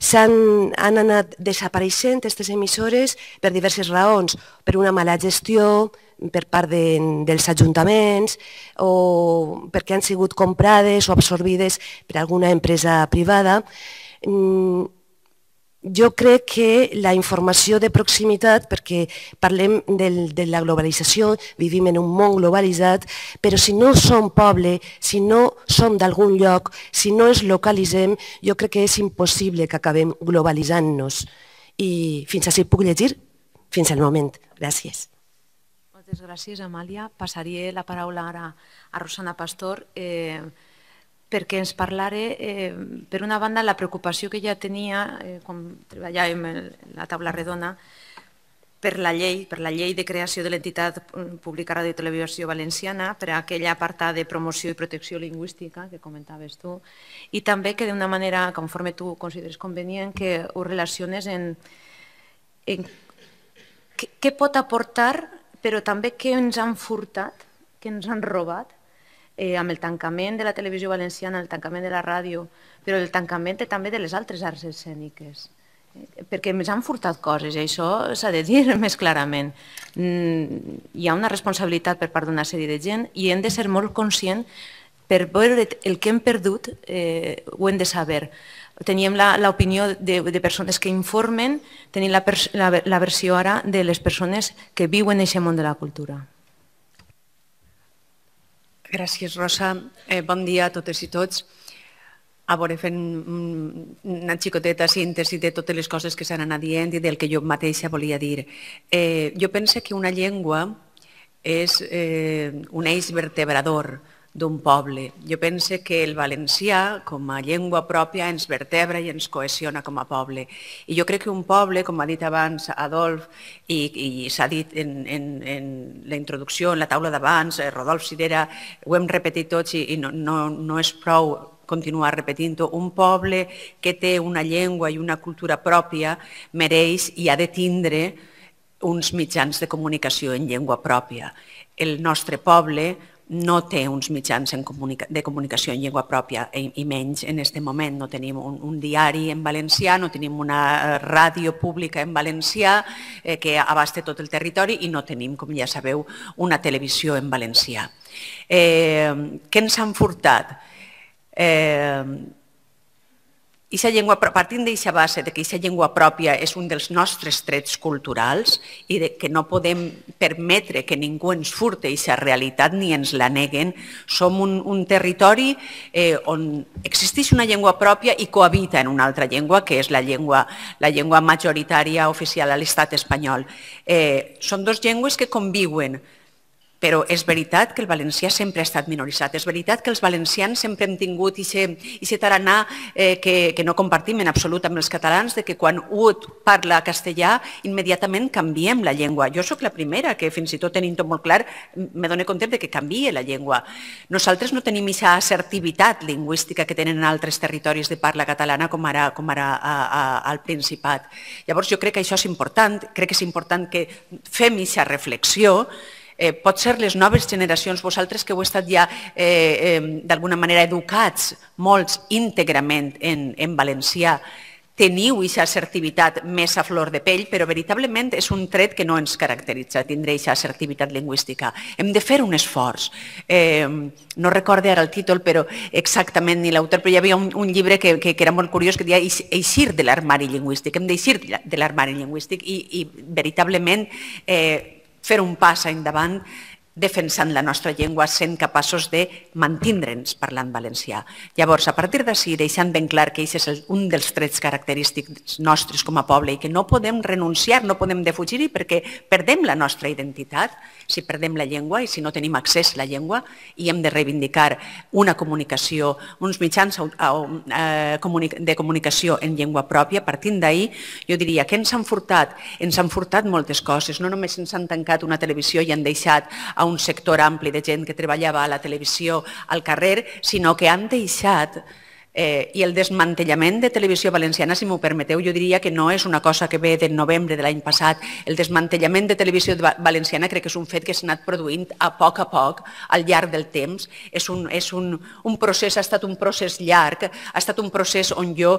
S'han han anat desapareixent aquestes emissores per diverses raons, per una mala gestió, per part de, dels ajuntaments o perquè han sigut comprades o absorbides per alguna empresa privada. Mm, jo crec que la informació de proximitat, perquè parlem del, de la globalització, vivim en un món globalitzat, però si no som poble, si no som d'algun lloc, si no es localitzem, jo crec que és impossible que acabem globalitzant-nos. I fins a si puc llegir fins al moment. Gràcies. Moltes gràcies, Amàlia. Passaria la paraula ara a Rosana Pastor eh, perquè ens parlaré, eh, per una banda, la preocupació que ja tenia eh, quan treballàvem en la taula redona per la llei, per la llei de creació de l'entitat pública Ràdio Televisió Valenciana, per aquella apartat de promoció i protecció lingüística que comentaves tu, i també que d'una manera, conforme tu consideres convenient, que ho relaciones en, en què pot aportar però també què ens han furtat, què ens han robat, eh, amb el tancament de la televisió valenciana, el tancament de la ràdio, però el tancament de, també de les altres arts escèniques. Eh, perquè ens han furtat coses, i això s'ha de dir més clarament. Mm, hi ha una responsabilitat per part d'una sèrie de gent i hem de ser molt conscients per veure el que hem perdut, eh, ho hem de saber teníem l'opinió de, de persones que informen, tenim la, la, la versió ara de les persones que viuen en aquest món de la cultura. Gràcies, Rosa. Eh, bon dia a totes i tots. A veure, fent una xicoteta síntesi de totes les coses que s'han anat dient i del que jo mateixa volia dir. Eh, jo penso que una llengua és eh, un eix vertebrador, d'un poble. Jo penso que el valencià, com a llengua pròpia, ens vertebra i ens cohesiona com a poble. I jo crec que un poble, com ha dit abans Adolf i, i s'ha dit en, en, en la introducció, en la taula d'abans, eh, Rodolf Sidera, ho hem repetit tots i, i no, no, no és prou continuar repetint-ho, un poble que té una llengua i una cultura pròpia mereix i ha de tindre uns mitjans de comunicació en llengua pròpia. El nostre poble no té uns mitjans comunica de comunicació en llengua pròpia i, i menys en aquest moment. No tenim un, un diari en valencià, no tenim una eh, ràdio pública en valencià eh, que abaste tot el territori i no tenim, com ja sabeu, una televisió en valencià. Eh, què ens han furtat? Eh, Ixa llengua, partint d'aquesta base de que aquesta llengua pròpia és un dels nostres trets culturals i de que no podem permetre que ningú ens furte aquesta realitat ni ens la neguen, som un, un territori eh, on existeix una llengua pròpia i cohabita en una altra llengua, que és la llengua, la llengua majoritària oficial a l'estat espanyol. Eh, són dues llengües que conviuen, però és veritat que el valencià sempre ha estat minoritzat, és veritat que els valencians sempre hem tingut aquest taranà eh, que, que no compartim en absolut amb els catalans, de que quan un parla castellà immediatament canviem la llengua. Jo sóc la primera que fins i tot tenint tot molt clar me dono compte de que canvia la llengua. Nosaltres no tenim aquesta assertivitat lingüística que tenen en altres territoris de parla catalana com ara, com ara al Principat. Llavors jo crec que això és important, crec que és important que fem aquesta reflexió eh, ser les noves generacions, vosaltres que heu estat ja eh, eh, d'alguna manera educats, molts íntegrament en, en valencià, teniu aquesta assertivitat més a flor de pell, però veritablement és un tret que no ens caracteritza, tindre aquesta assertivitat lingüística. Hem de fer un esforç. no recorde ara el títol, però exactament ni l'autor, però hi havia un, un llibre que, que, que era molt curiós que deia «Eixir de l'armari lingüístic». Hem d'eixir de l'armari lingüístic i, i veritablement eh, fer un pas endavant defensant la nostra llengua, sent capaços de mantindre'ns parlant valencià. Llavors, a partir d'ací, deixant ben clar que aquest és un dels trets característics nostres com a poble i que no podem renunciar, no podem defugir-hi perquè perdem la nostra identitat si perdem la llengua i si no tenim accés a la llengua i hem de reivindicar una comunicació, uns mitjans eh, de comunicació en llengua pròpia. Partint d'ahir, jo diria que ens han furtat, ens han furtat moltes coses, no només ens han tancat una televisió i han deixat a un sector ampli de gent que treballava a la televisió al carrer, sinó que han deixat Eh, I el desmantellament de Televisió Valenciana, si m'ho permeteu, jo diria que no és una cosa que ve del novembre de l'any passat. El desmantellament de Televisió Valenciana crec que és un fet que s'ha anat produint a poc a poc, al llarg del temps. És, un, és un, un procés, ha estat un procés llarg, ha estat un procés on jo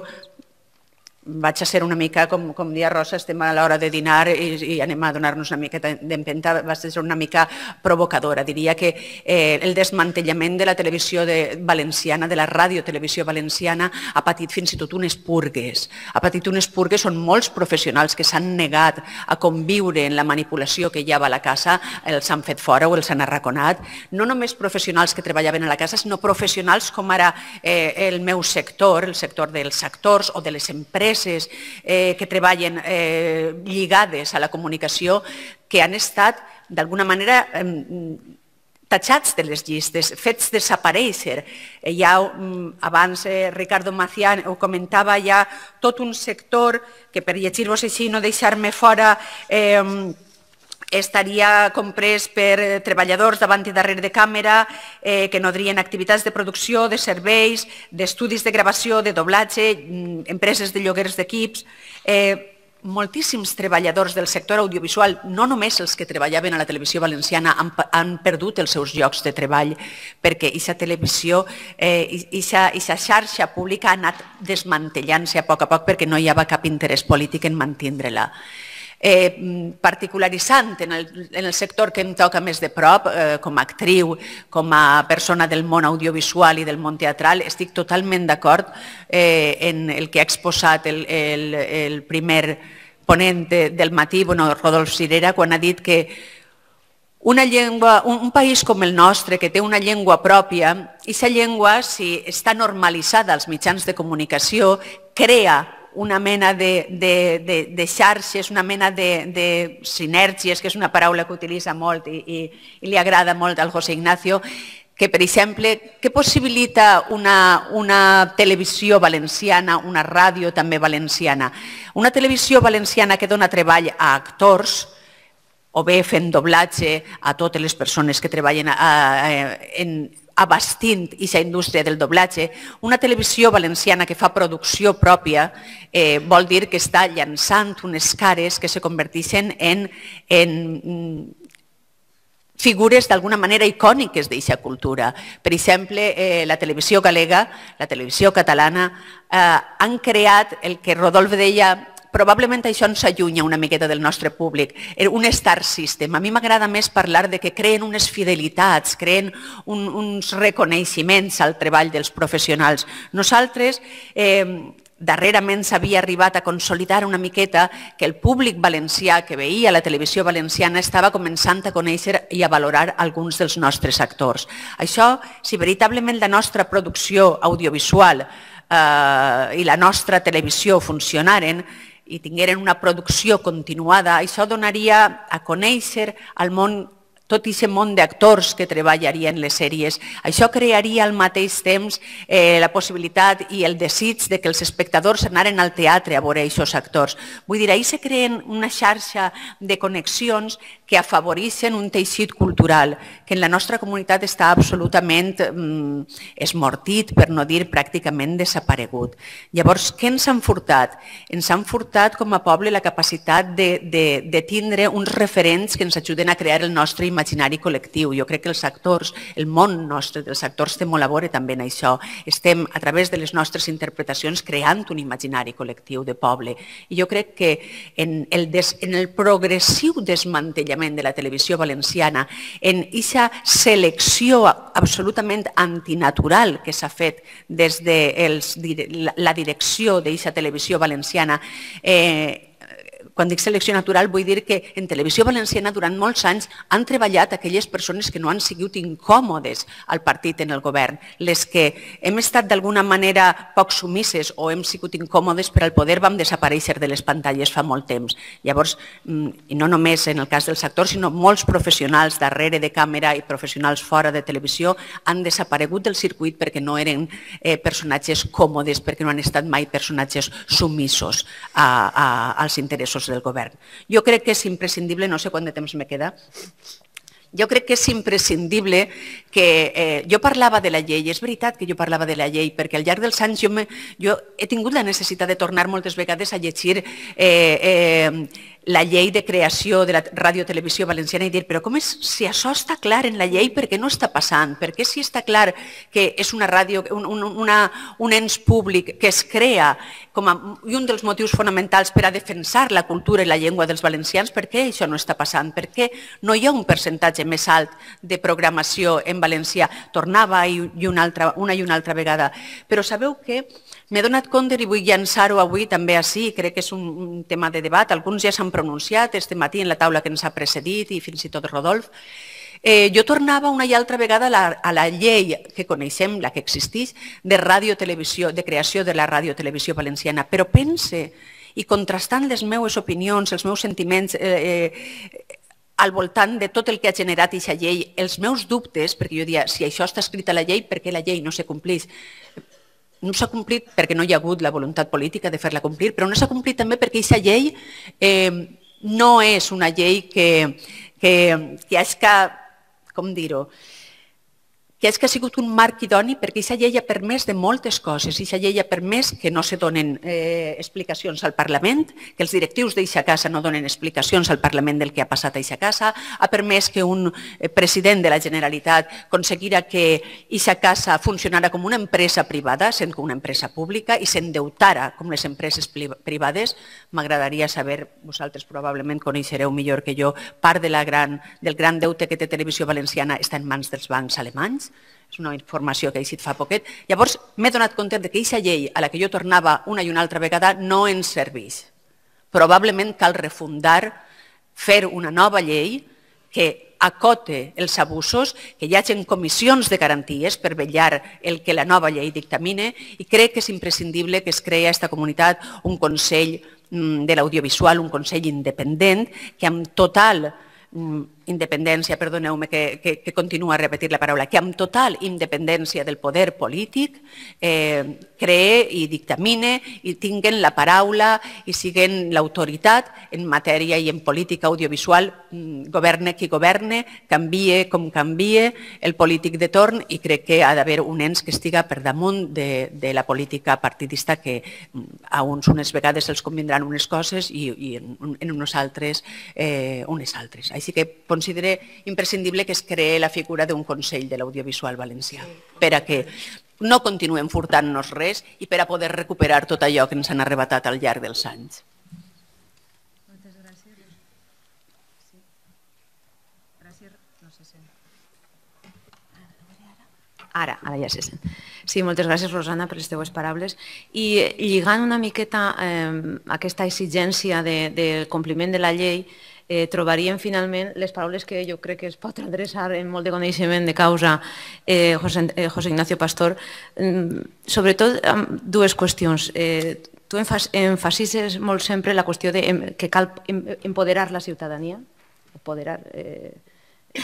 vaig a ser una mica, com, com dia Rosa, estem a l'hora de dinar i, i anem a donar-nos una miqueta d'empenta, va ser una mica provocadora. Diria que eh, el desmantellament de la televisió de, valenciana, de la ràdio-televisió valenciana, ha patit fins i tot unes purgues. Ha patit unes purgues on molts professionals que s'han negat a conviure en la manipulació que hi ha a la casa els han fet fora o els han arraconat. No només professionals que treballaven a la casa, sinó professionals com ara eh, el meu sector, el sector dels actors o de les empreses empreses eh, que treballen eh, lligades a la comunicació que han estat, d'alguna manera, eh, tachats de les llistes, fets desaparèixer. Ja eh, mm, abans eh, Ricardo Macián ho comentava, ja tot un sector que per llegir-vos així no deixar-me fora eh, estaria comprès per eh, treballadors davant i darrere de càmera eh, que nodrien activitats de producció, de serveis, d'estudis de gravació, de doblatge, mm, empreses de lloguers d'equips... Eh, moltíssims treballadors del sector audiovisual, no només els que treballaven a la televisió valenciana, han, han perdut els seus llocs de treball perquè aquesta televisió, aquesta eh, xarxa pública ha anat desmantellant-se a poc a poc perquè no hi havia cap interès polític en mantindre-la eh, particularitzant en el, en el sector que em toca més de prop, eh, com a actriu, com a persona del món audiovisual i del món teatral, estic totalment d'acord eh, en el que ha exposat el, el, el primer ponent del matí, bueno, Rodolf Sirera, quan ha dit que una llengua, un, un país com el nostre, que té una llengua pròpia, i aquesta llengua, si està normalitzada als mitjans de comunicació, crea una mena de, de, de, de xarxes, una mena de, de sinergies, que és una paraula que utilitza molt i, i, i li agrada molt al José Ignacio, que, per exemple, què possibilita una, una televisió valenciana, una ràdio també valenciana? Una televisió valenciana que dona treball a actors, o bé fent doblatge a totes les persones que treballen a, a, en, abastint aquesta indústria del doblatge, una televisió valenciana que fa producció pròpia eh, vol dir que està llançant unes cares que se converteixen en, en mm, figures d'alguna manera icòniques d'aquesta cultura. Per exemple, eh, la televisió galega, la televisió catalana, eh, han creat el que Rodolf deia probablement això ens allunya una miqueta del nostre públic. Eh, un star system. A mi m'agrada més parlar de que creen unes fidelitats, creen un, uns reconeixements al treball dels professionals. Nosaltres eh, darrerament s'havia arribat a consolidar una miqueta que el públic valencià que veia la televisió valenciana estava començant a conèixer i a valorar alguns dels nostres actors. Això, si veritablement la nostra producció audiovisual eh, i la nostra televisió funcionaren, i tingueren una producció continuada, això donaria a conèixer al món tot aquest món d'actors que treballarien les sèries. Això crearia al mateix temps eh, la possibilitat i el desig de que els espectadors anaren al teatre a veure aquests actors. Vull dir, ahir se creen una xarxa de connexions que afavoreixen un teixit cultural que en la nostra comunitat està absolutament mm, esmortit, per no dir pràcticament desaparegut. Llavors, què ens han furtat? Ens han furtat com a poble la capacitat de, de, de tindre uns referents que ens ajuden a crear el nostre imaginari col·lectiu. Jo crec que els actors, el món nostre dels actors té molt a veure també en això. Estem, a través de les nostres interpretacions, creant un imaginari col·lectiu de poble. I jo crec que en el, en el progressiu desmantellament segment de la televisió valenciana, en aquesta selecció absolutament antinatural que s'ha fet des de els, la direcció d'aquesta televisió valenciana, eh, quan dic selecció natural vull dir que en Televisió Valenciana durant molts anys han treballat aquelles persones que no han sigut incòmodes al partit en el govern, les que hem estat d'alguna manera poc sumisses o hem sigut incòmodes per al poder vam desaparèixer de les pantalles fa molt temps. Llavors, mm, i no només en el cas del sector, sinó molts professionals darrere de càmera i professionals fora de televisió han desaparegut del circuit perquè no eren eh, personatges còmodes, perquè no han estat mai personatges sumissos a, a, als interessos pressupostos del govern. Jo crec que és imprescindible, no sé quant de temps me queda, jo crec que és imprescindible que eh, jo parlava de la llei, és veritat que jo parlava de la llei, perquè al llarg dels anys jo, me, jo he tingut la necessitat de tornar moltes vegades a llegir eh, eh, la llei de creació de la Ràdio Televisió Valenciana i dir, però com és, si això està clar en la llei, per què no està passant? Per què si està clar que és una ràdio, un, un, una, un ens públic que es crea com a, i un dels motius fonamentals per a defensar la cultura i la llengua dels valencians, per què això no està passant? Per què no hi ha un percentatge més alt de programació en valencià. Tornava i, i una, altra, una i una altra vegada. Però sabeu que m'he donat compte i vull llançar-ho avui també així, crec que és un, un tema de debat, alguns ja s'han pronunciat este matí en la taula que ens ha precedit i fins i tot Rodolf, Eh, jo tornava una i altra vegada a la, a la llei que coneixem, la que existeix, de televisió, de creació de la televisió valenciana, però pense i contrastant les meues opinions, els meus sentiments, eh, eh, al voltant de tot el que ha generat aquesta llei, els meus dubtes, perquè jo diria, si això està escrit a la llei, per què la llei no s'ha complit? No s'ha complit perquè no hi ha hagut la voluntat política de fer-la complir, però no s'ha complit també perquè aquesta llei eh, no és una llei que, que, que, com dir-ho, que és que ha sigut un marc idoni perquè aquesta llei ha permès de moltes coses. Aquesta llei ha permès que no se donen eh, explicacions al Parlament, que els directius d'eixa casa no donen explicacions al Parlament del que ha passat a eixa casa, ha permès que un eh, president de la Generalitat aconseguira que eixa casa funcionara com una empresa privada, sent com una empresa pública, i s'endeutara com les empreses privades. M'agradaria saber, vosaltres probablement coneixereu millor que jo, part de la gran, del gran deute que té Televisió Valenciana està en mans dels bancs alemanys és una informació que he dit fa poquet. Llavors, m'he donat compte que aquesta llei a la que jo tornava una i una altra vegada no ens serveix. Probablement cal refundar, fer una nova llei que acote els abusos, que hi hagin comissions de garanties per vetllar el que la nova llei dictamine i crec que és imprescindible que es creï a aquesta comunitat un Consell mm, de l'Audiovisual, un Consell independent que amb total mm, independència, perdoneu-me que, que, que continuo a repetir la paraula, que amb total independència del poder polític eh, cree i dictamine i tinguen la paraula i siguen l'autoritat en matèria i en política audiovisual, mm, governe qui governe, canvie com canvie el polític de torn i crec que ha d'haver un ens que estiga per damunt de, de la política partidista que mm, a uns unes vegades els convindran unes coses i, i en, en unes altres eh, unes altres. Així que considere imprescindible que es creï la figura d'un Consell de l'Audiovisual Valencià, per a que no continuem furtant-nos res i per a poder recuperar tot allò que ens han arrebatat al llarg dels anys. Moltes gràcies. Sí. Gràcies. No se sent. Ara, ara ja se sent. Sí, moltes gràcies, Rosana, per les teues paraules. I lligant una miqueta eh, aquesta exigència de, del compliment de la llei, eh, trobaríem finalment les paraules que jo crec que es pot adreçar en molt de coneixement de causa eh, José, eh, José Ignacio Pastor, mm, sobretot amb dues qüestions. Eh, tu enfasises molt sempre la qüestió de que cal empoderar la ciutadania, empoderar, eh,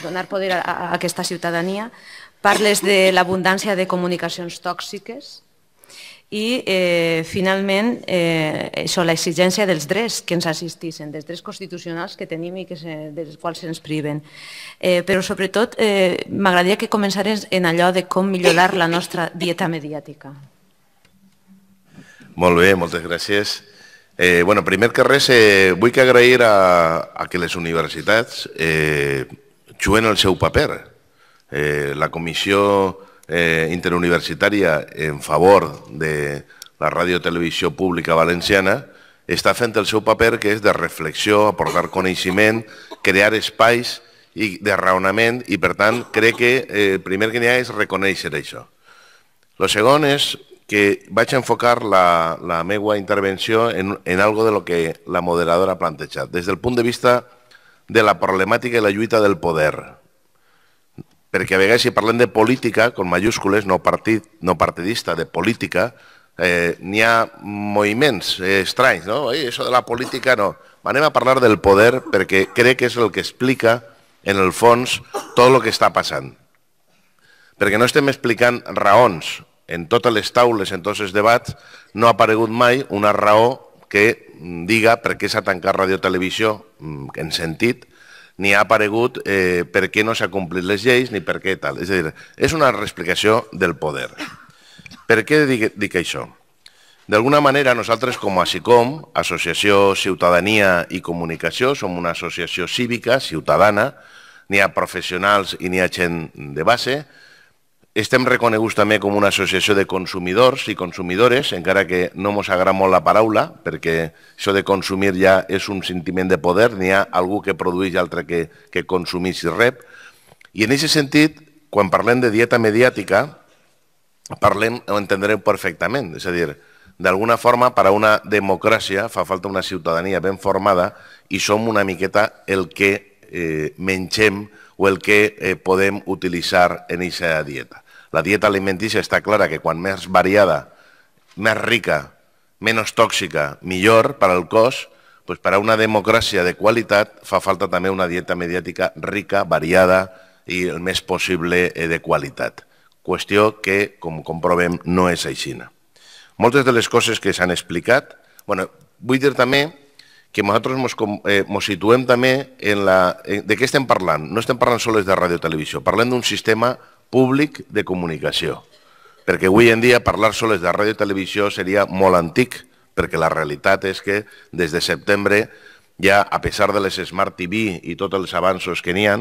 donar poder a, a aquesta ciutadania. Parles de l'abundància de comunicacions tòxiques, i eh, finalment eh, això, l'exigència dels drets que ens assistissin, dels drets constitucionals que tenim i que se, dels quals ens priven. Eh, però sobretot eh, m'agradaria que començarem en allò de com millorar la nostra dieta mediàtica. Molt bé, moltes gràcies. Eh, bueno, primer que res, eh, vull que agrair a, a que les universitats eh, juguen el seu paper. Eh, la comissió eh, interuniversitària en favor de la ràdio-televisió pública valenciana està fent el seu paper, que és de reflexió, aportar coneixement, crear espais i de raonament, i per tant crec que eh, el primer que n'hi ha és reconèixer això. El segon és que vaig enfocar la, la meva intervenció en, en algo de lo que la moderadora ha plantejat, des del punt de vista de la problemàtica i la lluita del poder perquè a vegades si parlem de política, com majúscules, no, partit, no partidista, de política, eh, n'hi ha moviments eh, estranys, no? Ei, això de la política no. Anem a parlar del poder perquè crec que és el que explica, en el fons, tot el que està passant. Perquè no estem explicant raons. En totes les taules, en tots els debats, no ha aparegut mai una raó que mm, diga per què s'ha tancat radiotelevisió mm, en sentit ni ha aparegut eh, per què no s'ha complit les lleis ni per què tal. És a dir, és una reexplicació del poder. Per què dic, dic això? D'alguna manera, nosaltres com a SICOM, Associació Ciutadania i Comunicació, som una associació cívica, ciutadana, n'hi ha professionals i n'hi ha gent de base, estem reconeguts també com una associació de consumidors i consumidores, encara que no ens agrada molt la paraula, perquè això de consumir ja és un sentiment de poder, n'hi ha algú que produeix i altre que, que consumeix i rep. I en aquest sentit, quan parlem de dieta mediàtica, parlem, ho entendreu perfectament. És a dir, d'alguna forma, per a una democràcia fa falta una ciutadania ben formada i som una miqueta el que eh, mengem o el que eh, podem utilitzar en aquesta dieta. La dieta alimentícia està clara que quan més variada, més rica, menys tòxica, millor per al cos, pues doncs per a una democràcia de qualitat fa falta també una dieta mediàtica rica, variada i el més possible eh, de qualitat. Qüestió que, com comprovem, no és així. Moltes de les coses que s'han explicat... Bueno, vull dir també que nosaltres ens eh, mos situem també en la... de què estem parlant? No estem parlant sols de ràdio i televisió, parlem d'un sistema públic de comunicació. Perquè avui en dia parlar soles de ràdio i televisió seria molt antic, perquè la realitat és que des de setembre ja, a pesar de les Smart TV i tots els avanços que n'hi ha,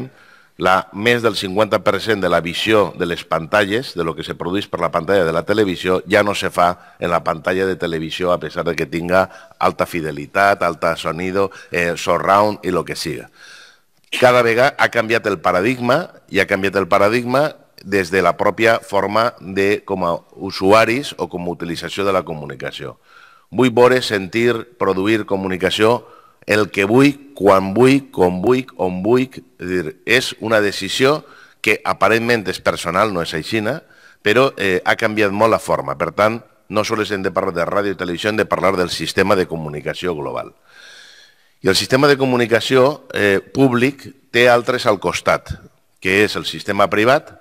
la, més del 50% de la visió de les pantalles, de lo que se produeix per la pantalla de la televisió, ja no se fa en la pantalla de televisió a pesar de que tinga alta fidelitat, alta sonido, eh, surround i lo que siga. Cada vegada ha canviat el paradigma i ha canviat el paradigma des de la pròpia forma de com a usuaris o com a utilització de la comunicació. Vull veure, sentir, produir comunicació el que vull, quan vull, com vull, on vull. És, dir, és una decisió que aparentment és personal, no és aixina, però eh, ha canviat molt la forma. Per tant, no només hem de parlar de ràdio i televisió, hem de parlar del sistema de comunicació global. I el sistema de comunicació eh, públic té altres al costat, que és el sistema privat,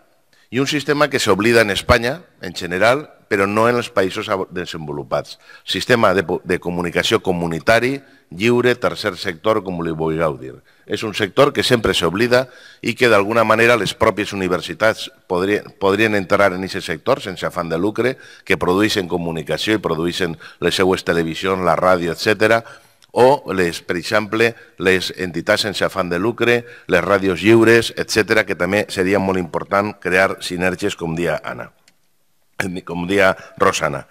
i un sistema que s'oblida en Espanya, en general, però no en els països desenvolupats. Sistema de, de comunicació comunitari, lliure, tercer sector, com li vulgueu dir. És un sector que sempre s'oblida i que d'alguna manera les pròpies universitats podrien, podrien entrar en aquest sector sense afant de lucre, que produeixen comunicació i produeixen les seues televisions, la ràdio, etcètera, o, les, per exemple, les entitats sense afant de lucre, les ràdios lliures, etc, que també seria molt important crear sinergies, com dia Anna, com dia Rosana.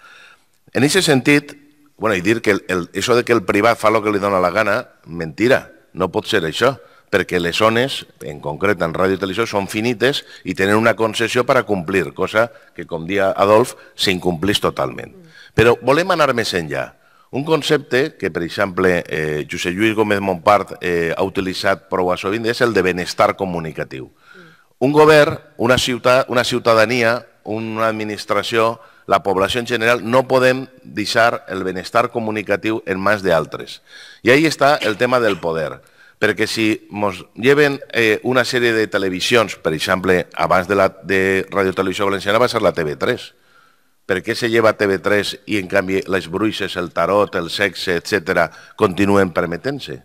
En aquest sentit, bueno, i dir que el, el, això de que el privat fa el que li dona la gana, mentira, no pot ser això perquè les zones, en concret en ràdio i televisió, són finites i tenen una concessió per a complir, cosa que, com dia Adolf, s'incomplís totalment. Mm. Però volem anar més enllà. Un concepte que, per exemple, eh, Josep Lluís Gómez Montpart eh, ha utilitzat prou sovint és el de benestar comunicatiu. Mm. Un govern, una, ciutat, una ciutadania, una administració, la població en general, no podem deixar el benestar comunicatiu en mans d'altres. I ahí està el tema del poder, perquè si ens lleven eh, una sèrie de televisions, per exemple, abans de, la, de Radio Televisió Valenciana va ser la TV3, per què se lleva TV3 i en canvi les bruixes, el tarot, el sexe, etc., continuen permetent-se?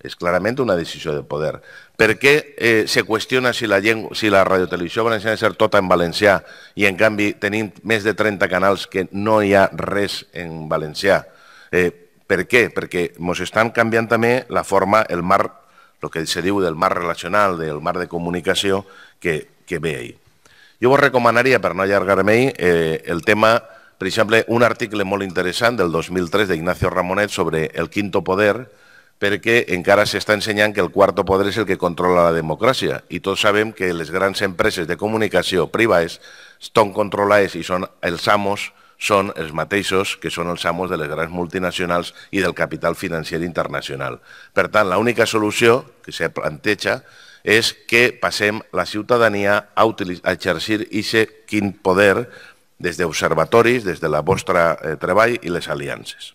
És clarament una decisió de poder. Per què eh, se qüestiona si la, llengua, si la radiotelevisió valenciana és tota en valencià i en canvi tenim més de 30 canals que no hi ha res en valencià? Eh, per què? Perquè ens estan canviant també la forma, el mar, el que se diu del mar relacional, del mar de comunicació que, que ve ahir. Jo vos recomanaria, per no allargar-me, eh, el tema, per exemple, un article molt interessant del 2003 d'Ignacio Ramonet sobre el quinto poder, perquè encara s'està ensenyant que el quarto poder és el que controla la democràcia i tots sabem que les grans empreses de comunicació privades són controlades i són els amos són els mateixos que són els amos de les grans multinacionals i del capital financer internacional. Per tant, l'única solució que se planteja és que passem la ciutadania a, a exercir ixe quin poder des d'observatoris, des de la vostra eh, treball i les aliances.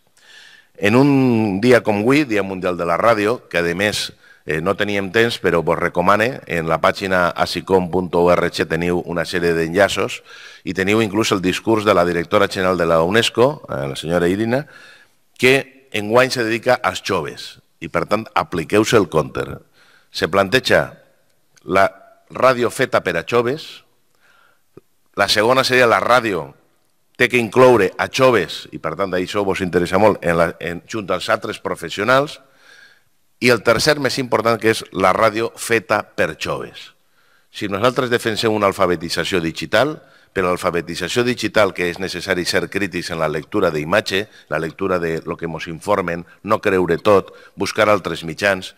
En un dia com avui, Dia Mundial de la Ràdio, que a més eh, no teníem temps, però vos recomane, en la pàgina asicom.org teniu una sèrie d'enllaços i teniu inclús el discurs de la directora general de la UNESCO, eh, la senyora Irina, que enguany se dedica als joves i, per tant, apliqueu-se el counter se planteja la ràdio feta per a joves, la segona seria la ràdio té que incloure a joves, i per tant d'això vos interessa molt, en la, en, junt als altres professionals, i el tercer més important que és la ràdio feta per joves. Si nosaltres defensem una alfabetització digital, per a l'alfabetització digital que és necessari ser crítics en la lectura d'imatge, la lectura de lo que ens informen, no creure tot, buscar altres mitjans,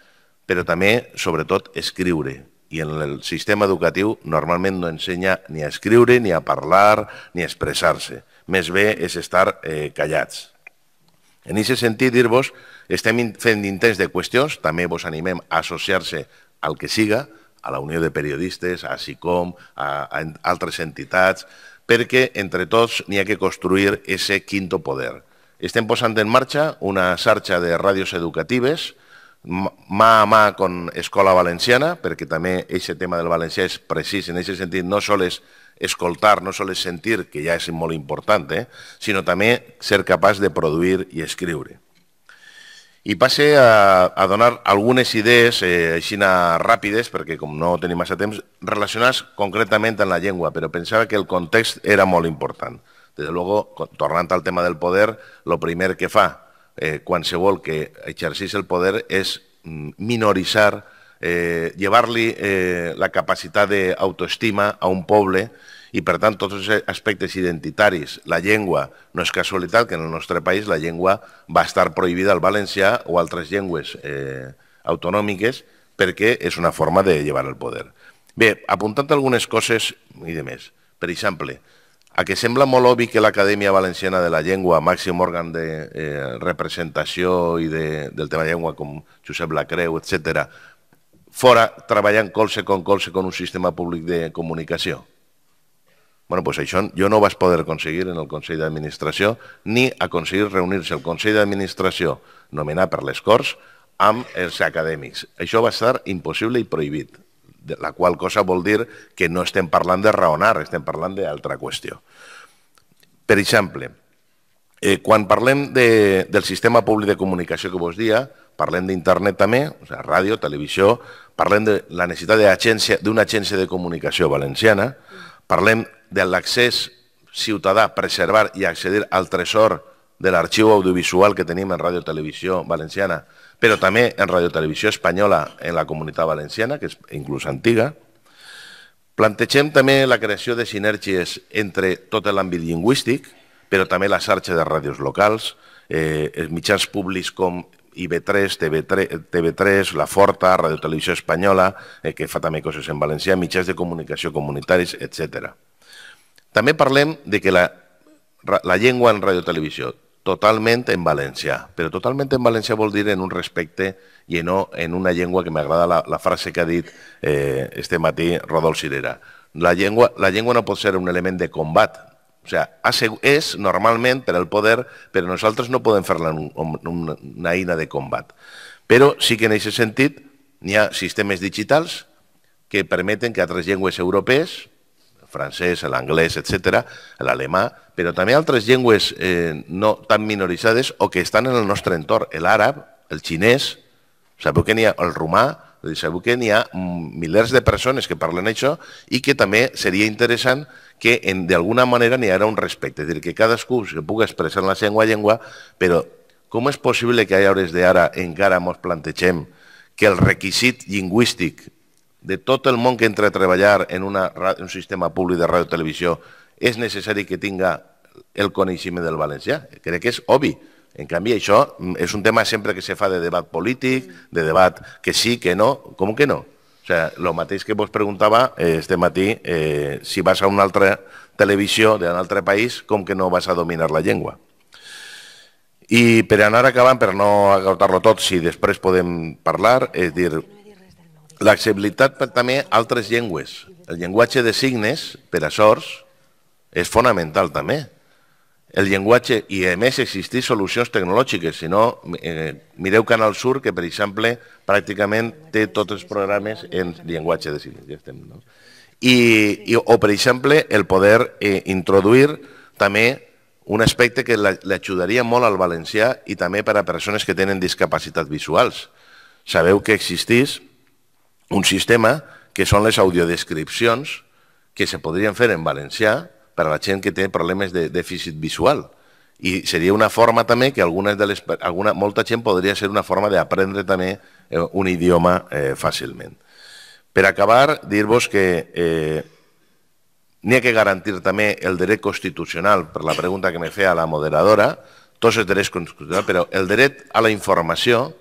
però també, sobretot, escriure. I en el sistema educatiu normalment no ensenya ni a escriure, ni a parlar, ni a expressar-se. Més bé és estar eh, callats. En aquest sentit, dir-vos, estem fent intents de qüestions, també vos animem a associar-se al que siga, a la Unió de Periodistes, a SICOM, a, a altres entitats, perquè entre tots n'hi ha que construir ese quinto poder. Estem posant en marxa una xarxa de ràdios educatives, mà a mà con Escola Valenciana, perquè també aquest tema del valencià és precís, en aquest sentit no sol és escoltar, no és sentir, que ja és molt important, eh? sinó també ser capaç de produir i escriure. I passe a, a donar algunes idees eh, així ràpides, perquè com no tenim massa temps, relacionades concretament amb la llengua, però pensava que el context era molt important. Des de luego, tornant al tema del poder, el primer que fa eh, qualsevol que exercís el poder és mm, minoritzar, eh, llevar-li eh, la capacitat d'autoestima a un poble i, per tant, tots els aspectes identitaris, la llengua, no és casualitat que en el nostre país la llengua va estar prohibida al valencià o altres llengües eh, autonòmiques perquè és una forma de llevar el poder. Bé, apuntant algunes coses i de més. Per exemple, a que sembla molt obvi que l'Acadèmia Valenciana de la Llengua, màxim òrgan de eh, representació i de, del tema de llengua com Josep Lacreu, etc., fora treballant colze con colze con un sistema públic de comunicació? Bueno, pues això jo no ho vaig poder aconseguir en el Consell d'Administració ni aconseguir reunir-se el Consell d'Administració nomenat per les Corts amb els acadèmics. Això va ser impossible i prohibit la qual cosa vol dir que no estem parlant de raonar, estem parlant d'altra qüestió. Per exemple, eh, quan parlem de, del sistema públic de comunicació que vos dia, parlem d'internet també, o sigui, ràdio, televisió, parlem de la necessitat d'una agència, agència de comunicació valenciana, parlem de l'accés ciutadà, preservar i accedir al tresor de l'arxiu audiovisual que tenim en Ràdio Televisió Valenciana, però també en Radio Televisió Espanyola en la Comunitat Valenciana, que és inclús antiga. Plantegem també la creació de sinergies entre tot l'àmbit lingüístic, però també la xarxa de ràdios locals, eh, els mitjans públics com IB3, TV3, TV3, La Forta, Radio Televisió Espanyola, eh, que fa també coses en valencià, mitjans de comunicació comunitaris, etc. També parlem de que la, la llengua en radiotelevisió totalment en valencià. Però totalment en valencià vol dir en un respecte i no en una llengua que m'agrada la, la frase que ha dit eh, este matí Rodol Sirera. La llengua, la llengua no pot ser un element de combat. O sigui, és normalment per al poder, però nosaltres no podem fer-la un, un, una eina de combat. Però sí que en aquest sentit n'hi ha sistemes digitals que permeten que altres llengües europees francès, l'anglès, etc, l'alemà, però també altres llengües eh, no tan minoritzades o que estan en el nostre entorn, l'àrab, el xinès, sabeu que n'hi ha el romà, sabeu que n'hi ha mm, milers de persones que parlen això i que també seria interessant que d'alguna manera n'hi haurà un respecte, és a dir, que cadascú se pugui expressar en la seva llengua, però com és possible que a hores d'ara encara ens plantegem que el requisit lingüístic de tot el món que entra a treballar en una, un sistema públic de ràdio televisió és necessari que tinga el coneixement del valencià. Crec que és obvi. En canvi, això és un tema sempre que se fa de debat polític, de debat que sí, que no, com que no? O sigui, el mateix que vos preguntava eh, este matí, eh, si vas a una altra televisió d'un altre país, com que no vas a dominar la llengua? I per anar acabant, per no agotar-lo tot, si després podem parlar, és dir, L'accessibilitat per també a altres llengües. El llenguatge de signes, per a sorts, és fonamental també. El llenguatge, i a més existir solucions tecnològiques, si no, eh, mireu Canal Sur, que per exemple pràcticament té tots els programes en llenguatge de signes. Ja estem, no? I, i, o per exemple el poder eh, introduir també un aspecte que l'ajudaria molt al valencià i també per a persones que tenen discapacitats visuals. Sabeu que existeix un sistema que són les audiodescripcions que se podrien fer en valencià per a la gent que té problemes de dèficit visual. I seria una forma també que de les, alguna, molta gent podria ser una forma d'aprendre també eh, un idioma eh, fàcilment. Per acabar, dir-vos que eh, n'hi ha que garantir també el dret constitucional, per la pregunta que me feia la moderadora, tots els drets constitucionals, però el dret a la informació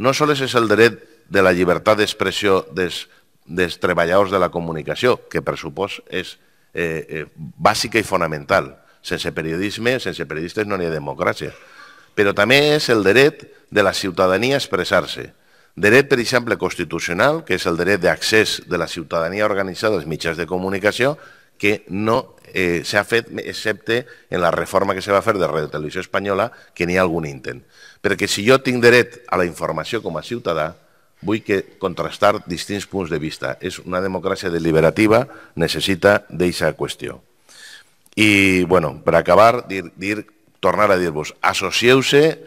no només és el dret de la llibertat d'expressió dels, dels treballadors de la comunicació, que per supost és eh, eh, bàsica i fonamental. Sense periodisme, sense periodistes no hi ha democràcia. Però també és el dret de la ciutadania a expressar-se. Dret, per exemple, constitucional, que és el dret d'accés de la ciutadania organitzada als mitjans de comunicació, que no eh, s'ha fet, excepte en la reforma que se va fer de Radio Televisió Espanyola, que n'hi ha algun intent. Perquè si jo tinc dret a la informació com a ciutadà, Vull que contrastar distints punts de vista. És una democràcia deliberativa, necessita d'eixa qüestió. I, bueno, per acabar, dir, dir tornar a dir-vos, associeu-se,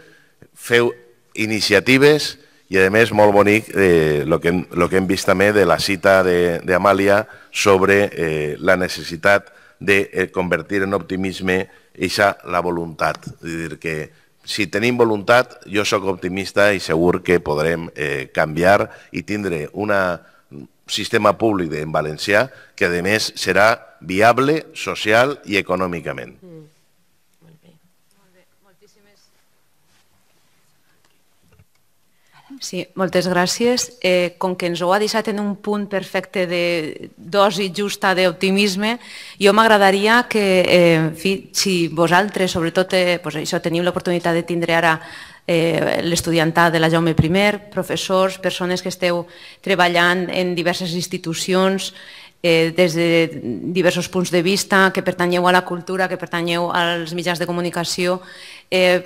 feu iniciatives i, a més, molt bonic el eh, lo que, lo que hem vist també de la cita d'Amàlia sobre eh, la necessitat de eh, convertir en optimisme eixa la voluntat. És dir, que si tenim voluntat, jo sóc optimista i segur que podrem eh, canviar i tindre un sistema públic en valencià que, a més, serà viable social i econòmicament. Mm. Sí, moltes gràcies. Eh, com que ens ho ha deixat en un punt perfecte de dosi justa d'optimisme, jo m'agradaria que, eh, en fi, si vosaltres, sobretot, eh, pues això, teniu l'oportunitat de tindre ara eh, l'estudiantat de la Jaume I, professors, persones que esteu treballant en diverses institucions, eh, des de diversos punts de vista, que pertanyeu a la cultura, que pertanyeu als mitjans de comunicació. Eh,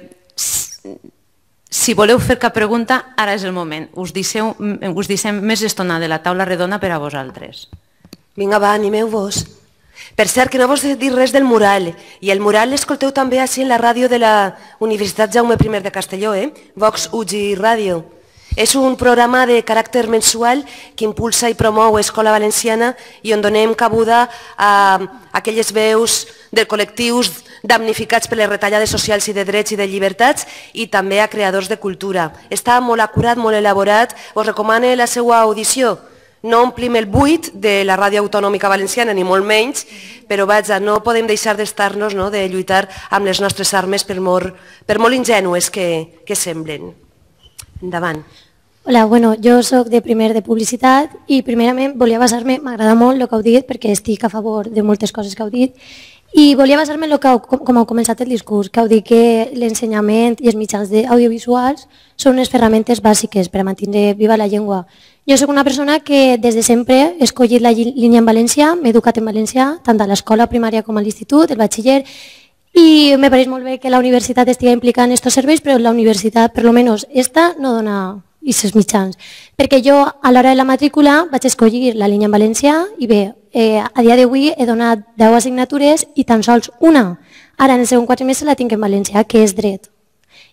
si voleu fer cap pregunta, ara és el moment. Us, disseu, mm, us dissem més estona de la taula redona per a vosaltres. Vinga, va, animeu-vos. Per cert, que no vos he dit res del mural. I el mural l'escolteu també així en la ràdio de la Universitat Jaume I de Castelló, eh? Vox UGI Ràdio. És un programa de caràcter mensual que impulsa i promou Escola Valenciana i on donem cabuda a aquelles veus de col·lectius damnificats per les retallades socials i de drets i de llibertats i també a creadors de cultura. Està molt acurat, molt elaborat, us recomano la seva audició. No omplim el buit de la Ràdio Autonòmica Valenciana, ni molt menys, però vaja, no podem deixar d'estar-nos, no? de lluitar amb les nostres armes per molt, per molt ingenues que, que semblen. Endavant. Hola, bueno, jo sóc de primer de publicitat i primerament volia basar-me, m'agrada molt el que heu dit perquè estic a favor de moltes coses que heu dit i volia basar-me en el que heu, com, com heu començat el discurs, que heu dit que l'ensenyament i els mitjans audiovisuals són unes ferramentes bàsiques per a mantenir viva la llengua. Jo sóc una persona que des de sempre he escollit la línia en valencià, m'he educat en valencià, tant a l'escola primària com a l'institut, el batxiller, i me pareix molt bé que la universitat estigui implicant en aquests serveis, però la universitat, per almenys, esta no dona i els mitjans. Perquè jo, a l'hora de la matrícula, vaig escollir la línia en valencià i bé, eh, a dia d'avui he donat 10 assignatures i tan sols una. Ara, en el segon quadrimestre, la tinc en valencià, que és dret.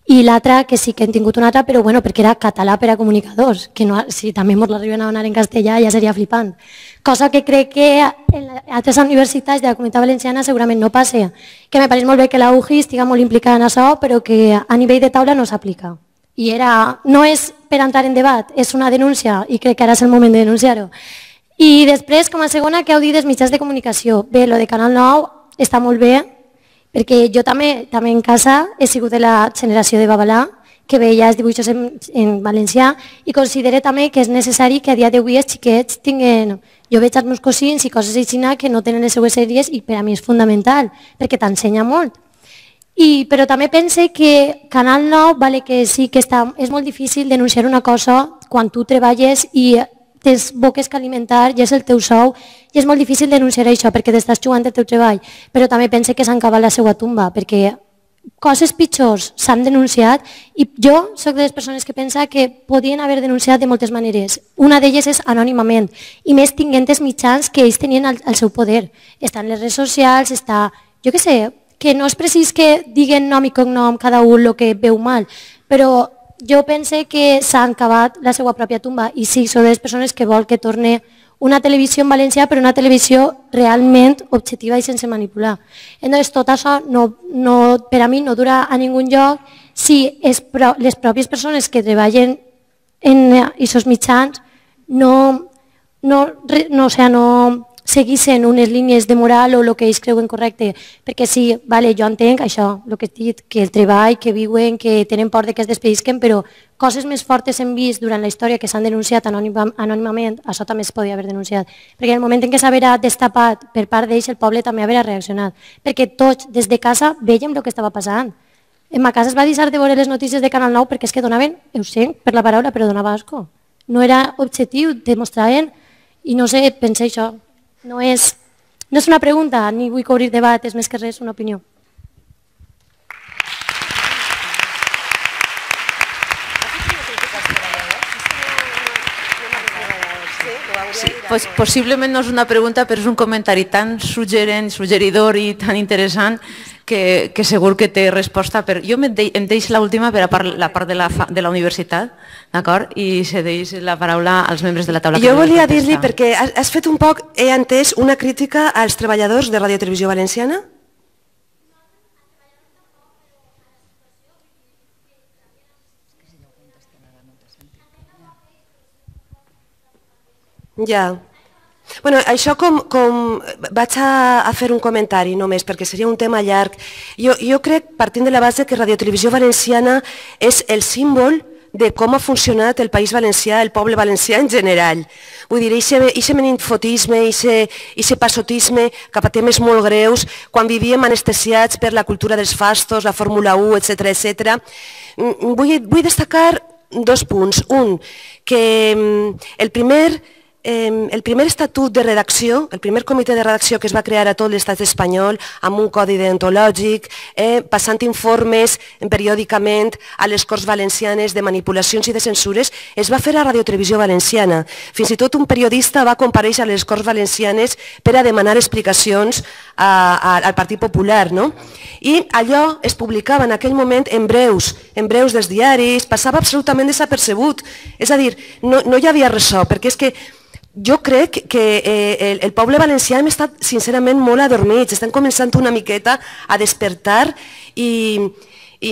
I l'altra, que sí que hem tingut una altra, però bueno, perquè era català per a comunicadors, que no, si també ens l'arriben a donar en castellà ja seria flipant. Cosa que crec que en altres universitats de la comunitat valenciana segurament no passa. Que me pareix molt bé que la UGI estiga molt implicada en això, però que a nivell de taula no s'aplica. I era, no és per entrar en debat, és una denúncia i crec que ara és el moment de denunciar-ho. I després, com a segona, què heu dit dels mitjans de comunicació? Bé, lo de Canal 9 està molt bé, perquè jo també, també en casa he sigut de la generació de Babalà, que veia els dibuixos en, en valencià i considero també que és necessari que a dia d'avui els xiquets tinguin... Jo veig els meus cosins i coses així que no tenen les seues sèries i per a mi és fundamental, perquè t'ensenya molt. I, però també pense que Canal 9, vale, que sí que està, és molt difícil denunciar una cosa quan tu treballes i tens boques que alimentar i és el teu sou i és molt difícil denunciar això perquè t'estàs jugant el teu treball, però també pense que s'han cavat la seva tumba perquè coses pitjors s'han denunciat i jo sóc de les persones que pensa que podien haver denunciat de moltes maneres. Una d'elles és anònimament i més tinguent els mitjans que ells tenien al, al seu poder. Estan les redes socials, està, jo què sé, que no és precís que diguen nom i cognom cada un el que veu mal, però jo pense que s'ha acabat la seva pròpia tumba i sí, són les persones que vol que torne una televisió en València, però una televisió realment objectiva i sense manipular. Llavors, tot això, no, no, per a mi, no dura a ningú lloc si es, però, les pròpies persones que treballen en aquests mitjans no, no, no, o sea, no, seguissin unes línies de moral o el que ells creuen correcte. Perquè sí, vale, jo entenc això, el que he dit, que el treball, que viuen, que tenen por de que es despedisquen, però coses més fortes hem vist durant la història que s'han denunciat anònimament, això també es podia haver denunciat. Perquè en el moment en què s'haverà destapat per part d'ells, el poble també haverà reaccionat. Perquè tots, des de casa, veiem el que estava passant. En ma casa es va deixar de veure les notícies de Canal 9 perquè és que donaven, ho sé, per la paraula, però donava asco. No era objectiu, demostraven, i no sé, pensé això, no és, no és una pregunta, ni vull cobrir debat, és més que res una opinió. Sí, pues, possiblement no és una pregunta, però és un comentari tan suggerent, suggeridor i tan interessant que, que segur que té resposta. Per... Jo de, em deixo l'última per a part, la part de la, fa, de la universitat, d'acord? I cedeix la paraula als membres de la taula. Jo volia dir-li, perquè has, has fet un poc, he entès, una crítica als treballadors de Radio Televisió Valenciana? Ja. Bueno, això com, com vaig a, a fer un comentari només, perquè seria un tema llarg. Jo, jo crec, partint de la base, que Radio Televisió Valenciana és el símbol de com ha funcionat el País Valencià, el poble valencià en general. Vull dir, aquest meninfotisme, aquest passotisme cap a temes molt greus, quan vivíem anestesiats per la cultura dels fastos, la Fórmula 1, etc etc. Vull, vull destacar dos punts. Un, que mm, el primer el primer estatut de redacció, el primer comitè de redacció que es va crear a tot l'estat espanyol amb un codi deontològic, eh, passant informes periòdicament a les Corts Valencianes de manipulacions i de censures, es va fer a Televisió Valenciana. Fins i tot un periodista va compareixer a les Corts Valencianes per a demanar explicacions al Partit Popular. No? I allò es publicava en aquell moment en breus, en breus dels diaris, passava absolutament desapercebut. És a dir, no, no hi havia res, perquè és que jo crec que eh, el, el poble valencià hem estat sincerament molt adormits, estem començant una miqueta a despertar i, i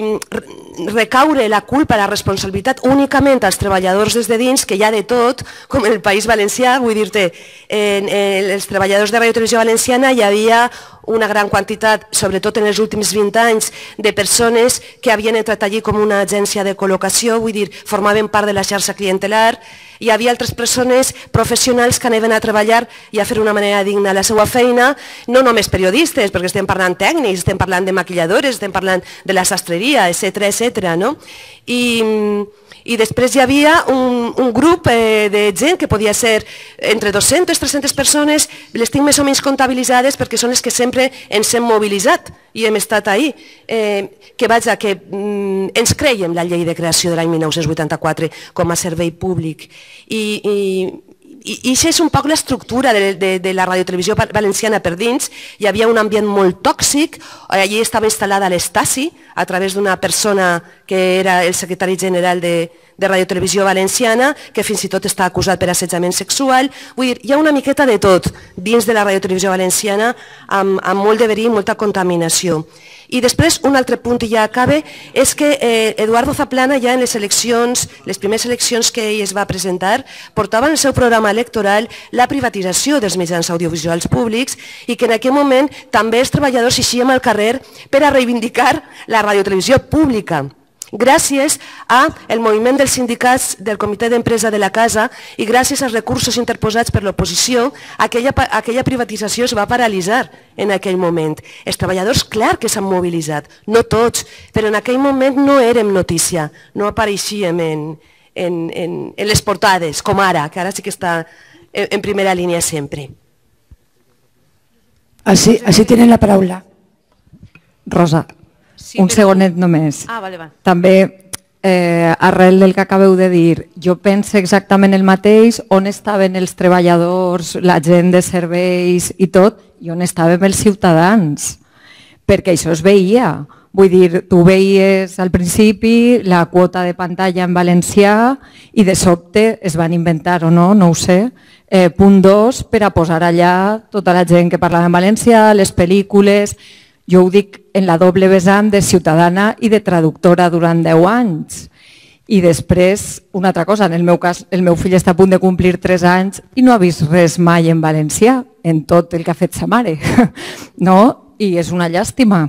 recaure la culpa, la responsabilitat únicament als treballadors des de dins, que hi ha de tot, com en el País Valencià, vull dir-te, en, en els treballadors de Radio Televisió Valenciana hi havia una gran quantitat, sobretot en els últims 20 anys, de persones que havien entrat allí com una agència de col·locació, vull dir, formaven part de la xarxa clientelar, hi havia altres persones professionals que anaven a treballar i a fer una manera digna la seva feina, no només periodistes, perquè estem parlant tècnics, estem parlant de maquilladores, estem parlant de la sastreria, etc etc. no? I, i després hi havia un, un grup eh, de gent que podia ser entre 200 i 300 persones, les tinc més o menys comptabilitzades perquè són les que sempre ens hem mobilitzat i hem estat ahir, eh, que vaja, que mm, ens creiem la llei de creació de l'any 1984 com a servei públic. I, i, i això és un poc l'estructura de, de, de la radiotelevisió valenciana per dins. Hi havia un ambient molt tòxic, eh, allí estava instal·lada l'Estasi a través d'una persona que era el secretari general de, de Televisió Valenciana, que fins i tot està acusat per assetjament sexual. Vull dir, hi ha una miqueta de tot dins de la Televisió Valenciana amb, amb molt de verí i molta contaminació. I després, un altre punt, i ja acabe, és que eh, Eduardo Zaplana ja en les eleccions, les primeres eleccions que ell es va presentar, portava en el seu programa electoral la privatització dels mitjans audiovisuals públics i que en aquell moment també els treballadors eixíem al carrer per a reivindicar la radiotelevisió pública gràcies al moviment dels sindicats del Comitè d'Empresa de la Casa i gràcies als recursos interposats per l'oposició, aquella, aquella privatització es va paralitzar en aquell moment. Els treballadors, clar que s'han mobilitzat, no tots, però en aquell moment no érem notícia, no apareixíem en, en, en, en les portades, com ara, que ara sí que està en, en primera línia sempre. Así, así tienen la paraula. Rosa, Sí, un però... segonet només. Ah, vale, va. També eh, arrel del que acabeu de dir, jo penso exactament el mateix, on estaven els treballadors, la gent de serveis i tot, i on estàvem els ciutadans, perquè això es veia. Vull dir, tu veies al principi la quota de pantalla en valencià i de sobte es van inventar o no, no ho sé, eh, punt dos per a posar allà tota la gent que parlava en valencià, les pel·lícules, jo ho dic en la doble vessant de ciutadana i de traductora durant 10 anys. I després, una altra cosa, en el meu cas, el meu fill està a punt de complir 3 anys i no ha vist res mai en valencià, en tot el que ha fet sa mare. No? I és una llàstima.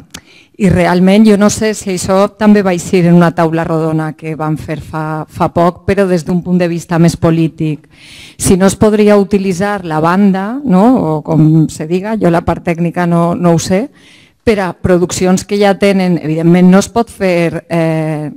I realment jo no sé si això també va ser en una taula rodona que van fer fa, fa poc, però des d'un punt de vista més polític. Si no es podria utilitzar la banda, no? o com se diga, jo la part tècnica no, no ho sé, per a produccions que ja tenen, evidentment no es pot fer, eh,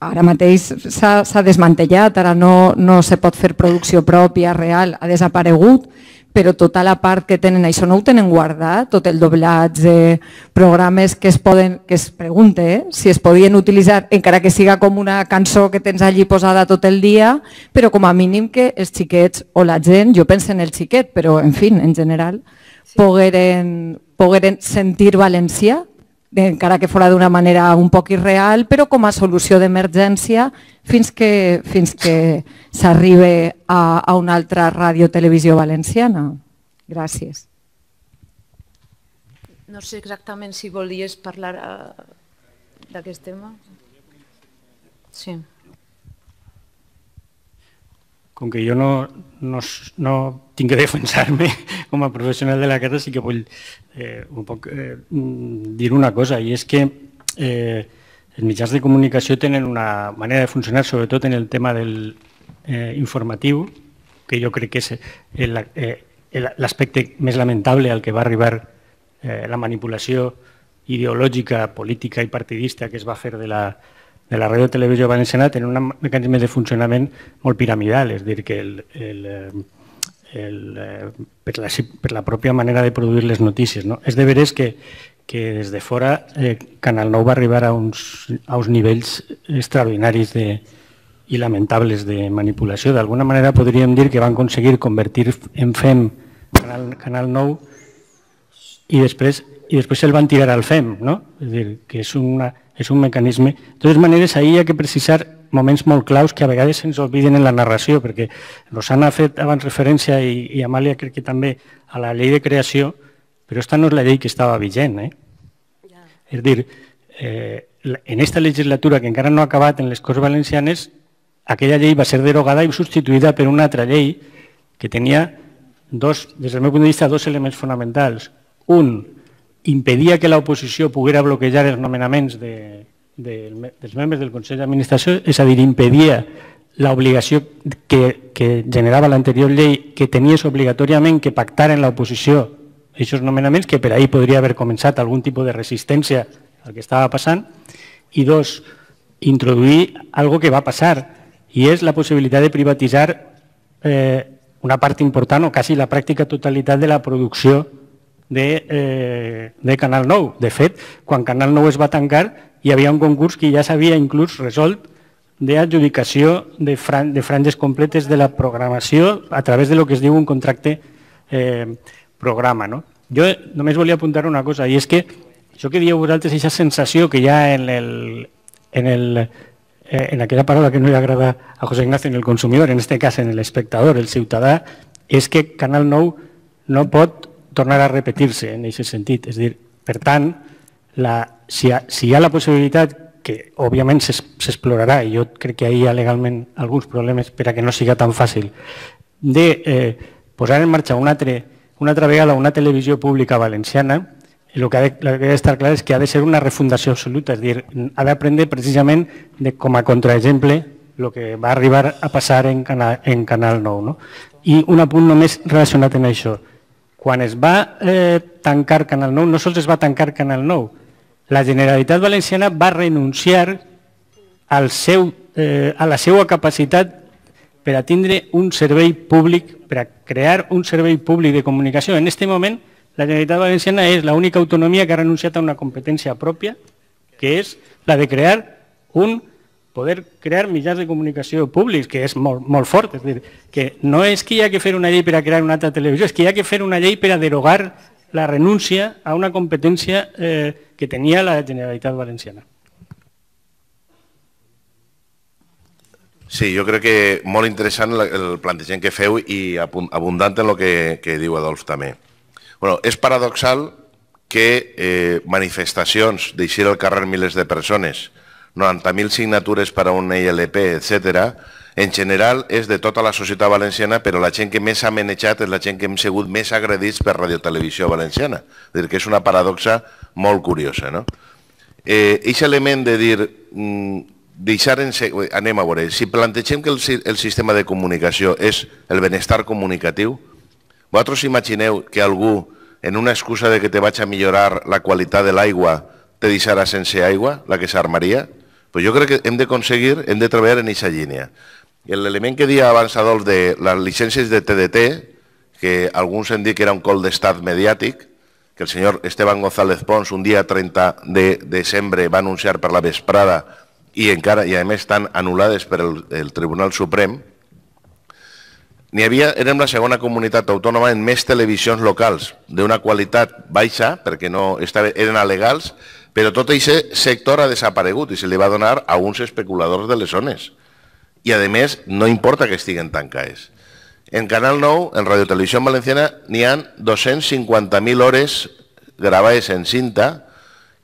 ara mateix s'ha desmantellat, ara no, no se pot fer producció pròpia, real, ha desaparegut, però tota la part que tenen, això no ho tenen guardat, tot el doblatge, programes que es poden, que es pregunte eh, si es podien utilitzar, encara que siga com una cançó que tens allí posada tot el dia, però com a mínim que els xiquets o la gent, jo penso en el xiquet, però en fi, en general, sí. pogueren, poder sentir valencià, encara que fora d'una manera un poc irreal, però com a solució d'emergència fins que, fins que s'arribi a, a una altra ràdio-televisió valenciana. Gràcies. No sé exactament si volies parlar eh, d'aquest tema. Sí com que jo no, no, no tinc que defensar-me com a professional de la guerra, sí que vull eh, un poc eh, mm, dir una cosa, i és que eh, els mitjans de comunicació tenen una manera de funcionar, sobretot en el tema del eh, informatiu, que jo crec que és eh, eh, l'aspecte més lamentable al que va arribar eh, la manipulació ideològica, política i partidista que es va fer de la, eh, de la Ràdio Televisió Valenciana tenen un mecanisme de funcionament molt piramidal, és dir, que el, el, eh, el, eh, per, la, per la pròpia manera de produir les notícies. No? És de veres que, que des de fora eh, Canal 9 va arribar a uns, a uns nivells extraordinaris de, i lamentables de manipulació. D'alguna manera podríem dir que van aconseguir convertir en FEM Canal, Canal 9 i després i després el van tirar al FEM, no? És dir, que és una, és un mecanisme. De totes maneres, ahir hi ha que precisar moments molt claus que a vegades se'ns obliden en la narració, perquè Rosana ha fet abans referència i, i Amàlia crec que també a la llei de creació, però esta no és la llei que estava vigent. Eh? És a dir, eh, en esta legislatura que encara no ha acabat en les Corts Valencianes, aquella llei va ser derogada i substituïda per una altra llei que tenia dos, des del meu punt de vista, dos elements fonamentals. Un, impedia que la oposició poguera bloquejar els nomenaments de, de, dels membres del Consell d'Administració, és a dir, impedia l'obligació que, que generava l'anterior llei que tenies obligatòriament que pactar en l'oposició aquests nomenaments, que per ahir podria haver començat algun tipus de resistència al que estava passant, i dos, introduir algo que va passar, i és la possibilitat de privatitzar eh, una part important o quasi la pràctica totalitat de la producció de, eh, de Canal 9. De fet, quan Canal 9 es va tancar, hi havia un concurs que ja s'havia inclús resolt d'adjudicació de, fran de franges completes de la programació a través de lo que es diu un contracte eh, programa. No? Jo només volia apuntar una cosa, i és que això que dieu vosaltres, aquesta sensació que hi ha en, el, en, el, eh, en aquella paraula que no li agrada a José Ignacio, en el consumidor, en este cas en l'espectador, el ciutadà, és que Canal 9 no pot tornar a repetir-se en aquest sentit. És a dir, per tant, la, si, ha, si hi ha la possibilitat que òbviament s'explorarà i jo crec que hi ha legalment alguns problemes per a que no siga tan fàcil de eh, posar en marxa una altra, una altra vegada una televisió pública valenciana el que, ha de, el que ha d'estar clar és que ha de ser una refundació absoluta, és dir, ha d'aprendre precisament de, com a contraexemple el que va arribar a passar en Canal, en Canal 9. No? I un apunt només relacionat amb això. Quan es va eh, tancar Canal 9, no sols es va tancar Canal 9, la Generalitat Valenciana va renunciar al seu, eh, a la seva capacitat per a tindre un servei públic, per a crear un servei públic de comunicació. En aquest moment, la Generalitat Valenciana és l'única autonomia que ha renunciat a una competència pròpia, que és la de crear un poder crear mitjans de comunicació públics, que és molt, molt fort. És dir, que no és que hi ha que fer una llei per a crear una altra televisió, és que hi ha que fer una llei per a derogar la renúncia a una competència eh, que tenia la Generalitat Valenciana. Sí, jo crec que molt interessant el plantejament que feu i abundant en el que, que diu Adolf també. Bueno, és paradoxal que eh, manifestacions, deixar al carrer milers de persones, 90.000 signatures per a un ILP, e etc. En general és de tota la societat valenciana, però la gent que més ha menejat és la gent que hem sigut més agredits per Radio Televisió Valenciana. És dir, que és una paradoxa molt curiosa. No? Eh, Eix element de dir, mm, deixar en... anem a veure, si plantegem que el, el sistema de comunicació és el benestar comunicatiu, vosaltres imagineu que algú, en una excusa de que te vaig a millorar la qualitat de l'aigua, te deixarà sense aigua, la que s'armaria? Però jo crec que hem d'aconseguir, hem de treballar en aquesta línia. L'element que dia abans, Adolf, de les llicències de TDT, que alguns han dit que era un col d'estat mediàtic, que el senyor Esteban González Pons un dia 30 de desembre va anunciar per la vesprada i encara i a més estan anul·lades per el, el Tribunal Suprem, n'hi havia, érem la segona comunitat autònoma en més televisions locals, d'una qualitat baixa, perquè no estava, eren alegals, legals, però tot aquest sector ha desaparegut i se li va donar a uns especuladors de les zones. I, a més, no importa que estiguen tancades. En Canal 9, en Radio Televisió Valenciana, n'hi han 250.000 hores gravades en cinta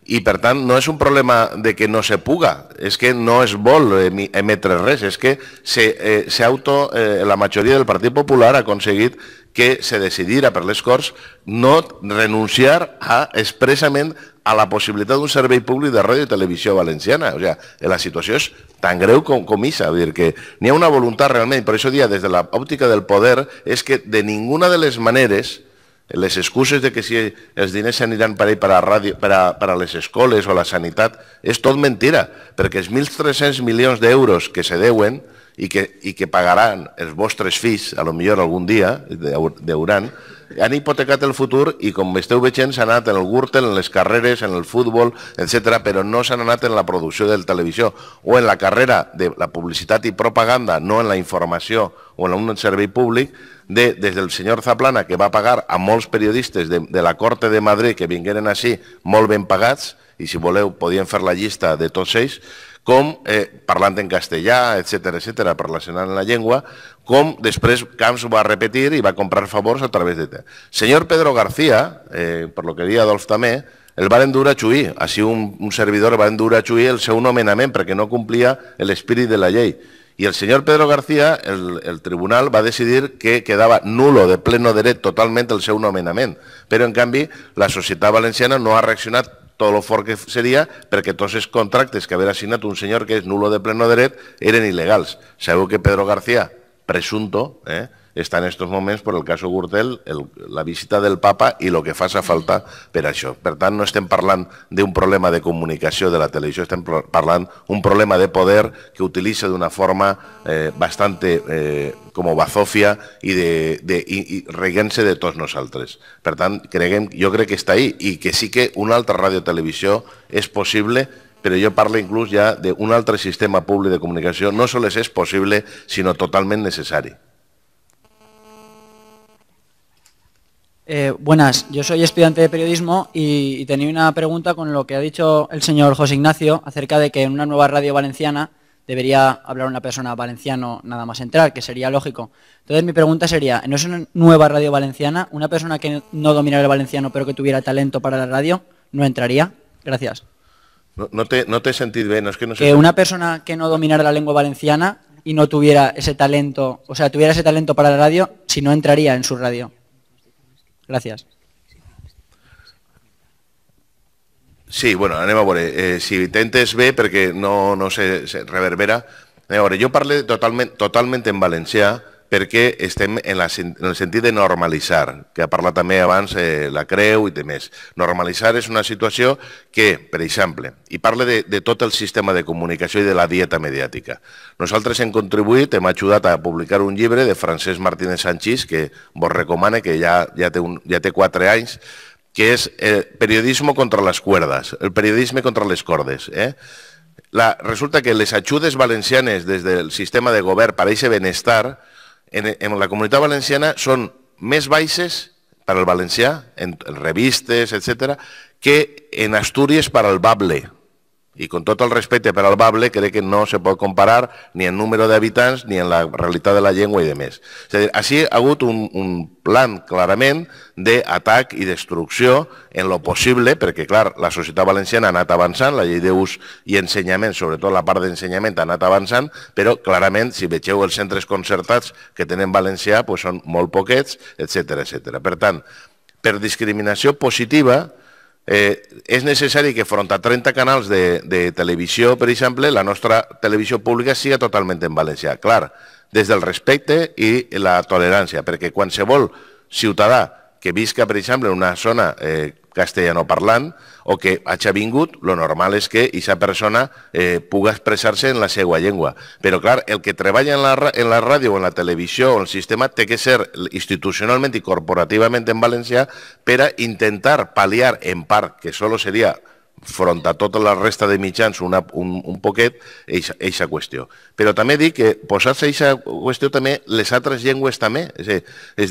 i, per tant, no és un problema de que no se puga, és que no es vol emetre res, és que se, eh, se auto, eh, la majoria del Partit Popular ha aconseguit que se decidira per les Corts no renunciar a expressament a la possibilitat d'un servei públic de ràdio i televisió valenciana. O sigui, la situació és tan greu com, com a dir que n'hi ha una voluntat realment, per això dia des de l'òptica del poder és que de ninguna de les maneres les excuses de que si els diners s'aniran per, per, a ràdio, per, a, per a les escoles o a la sanitat, és tot mentira, perquè els 1.300 milions d'euros que se deuen, i que, i que pagaran els vostres fills, a lo millor algun dia, deuran, han hipotecat el futur i com esteu veient s'han anat en el gürtel, en les carreres, en el futbol, etc, però no s'han anat en la producció de la televisió o en la carrera de la publicitat i propaganda, no en la informació o en un servei públic, de, des del senyor Zaplana, que va pagar a molts periodistes de, de la Corte de Madrid que vingueren així molt ben pagats, i si voleu podien fer la llista de tots ells, com eh, parlant en castellà, etc etc, relacionant la llengua, com després Camps va repetir i va comprar favors a través de... Senyor Pedro García, eh, per lo que dia Adolf també, el va endur a Xuí, així un, un servidor va endur a Xuí el seu nomenament perquè no complia l'espírit de la llei. I el senyor Pedro García, el, el tribunal, va decidir que quedava nulo de pleno dret totalment el seu nomenament. Però, en canvi, la societat valenciana no ha reaccionat Todo lo for que pero que todos esos contractes que haber asignado un señor que es nulo de pleno derecho eran ilegales. Sabeu que Pedro García, presunto, eh, està en aquests moments, per el caso Gurtel, el, la visita del papa i el que fa falta per això. Per tant, no estem parlant d'un problema de comunicació de la televisió, estem parlant un problema de poder que utilitza d'una forma eh, bastant eh, com bazofia i, de, de, i, i reguent-se de tots nosaltres. Per tant, creguem, jo crec que està ahí i que sí que una altra radiotelevisió és possible però jo parlo inclús ja d'un altre sistema públic de comunicació, no només és possible, sinó totalment necessari. Eh, buenas, yo soy estudiante de periodismo y, tenía una pregunta con lo que ha dicho el señor José Ignacio acerca de que en una nueva radio valenciana debería hablar una persona valenciano nada más entrar, que sería lógico. Entonces mi pregunta sería, en esa nueva radio valenciana una persona que no dominara el valenciano pero que tuviera talento para la radio no entraría? Gracias. No, te, no te sentís bien, es que no sé. Que una persona que no dominara la lengua valenciana y no tuviera ese talento, o sea, tuviera ese talento para la radio, si no entraría en su radio. Gracias. Sí, bueno, anem a eh, si t'entes bé, porque no, no se, reverbera, a yo jo totalmente totalmente, en Valencia. perquè estem en, la, en el sentit de normalitzar, que ha parlat també abans eh, la Creu i de més. Normalitzar és una situació que, per exemple, i parla de, de tot el sistema de comunicació i de la dieta mediàtica. Nosaltres hem contribuït, hem ajudat a publicar un llibre de Francesc Martínez Sanchís, que vos recomana, que ja, ja, té, un, ja té 4 anys, que és el eh, periodisme contra les cuerdes, el periodisme contra les cordes. Eh? La, resulta que les ajudes valencianes des del sistema de govern per a benestar en, en la comunitat valenciana són més baixes per al valencià, en, en revistes, etc., que en Astúries per al bable, i con tot el respecte per al Bable, crec que no se pot comparar ni en número d'habitants ni en la realitat de la llengua i de més. És a dir, així ha hagut un, un plan clarament d'atac i destrucció en lo possible, perquè, clar, la societat valenciana ha anat avançant, la llei d'ús i ensenyament, sobretot la part d'ensenyament, ha anat avançant, però, clarament, si vegeu els centres concertats que tenen valencià, doncs són molt poquets, etc etc. Per tant, per discriminació positiva, Eh, és necessari que front a 30 canals de, de televisió, per exemple, la nostra televisió pública siga totalment en valencià. Clar, des del respecte i la tolerància, perquè qualsevol ciutadà que visca, per exemple, en una zona eh, castellano parlant o que hagi vingut, lo normal és que aquesta persona eh, puga expressar-se en la seva llengua. Però, clar, el que treballa en la, en la ràdio o en la televisió o en el sistema té que ser institucionalment i corporativament en València per a intentar pal·liar en part, que solo seria front a tota la resta de mitjans una, un, un poquet eixa qüestió. Però també dic que posar-se eixa qüestió també les altres llengües també. És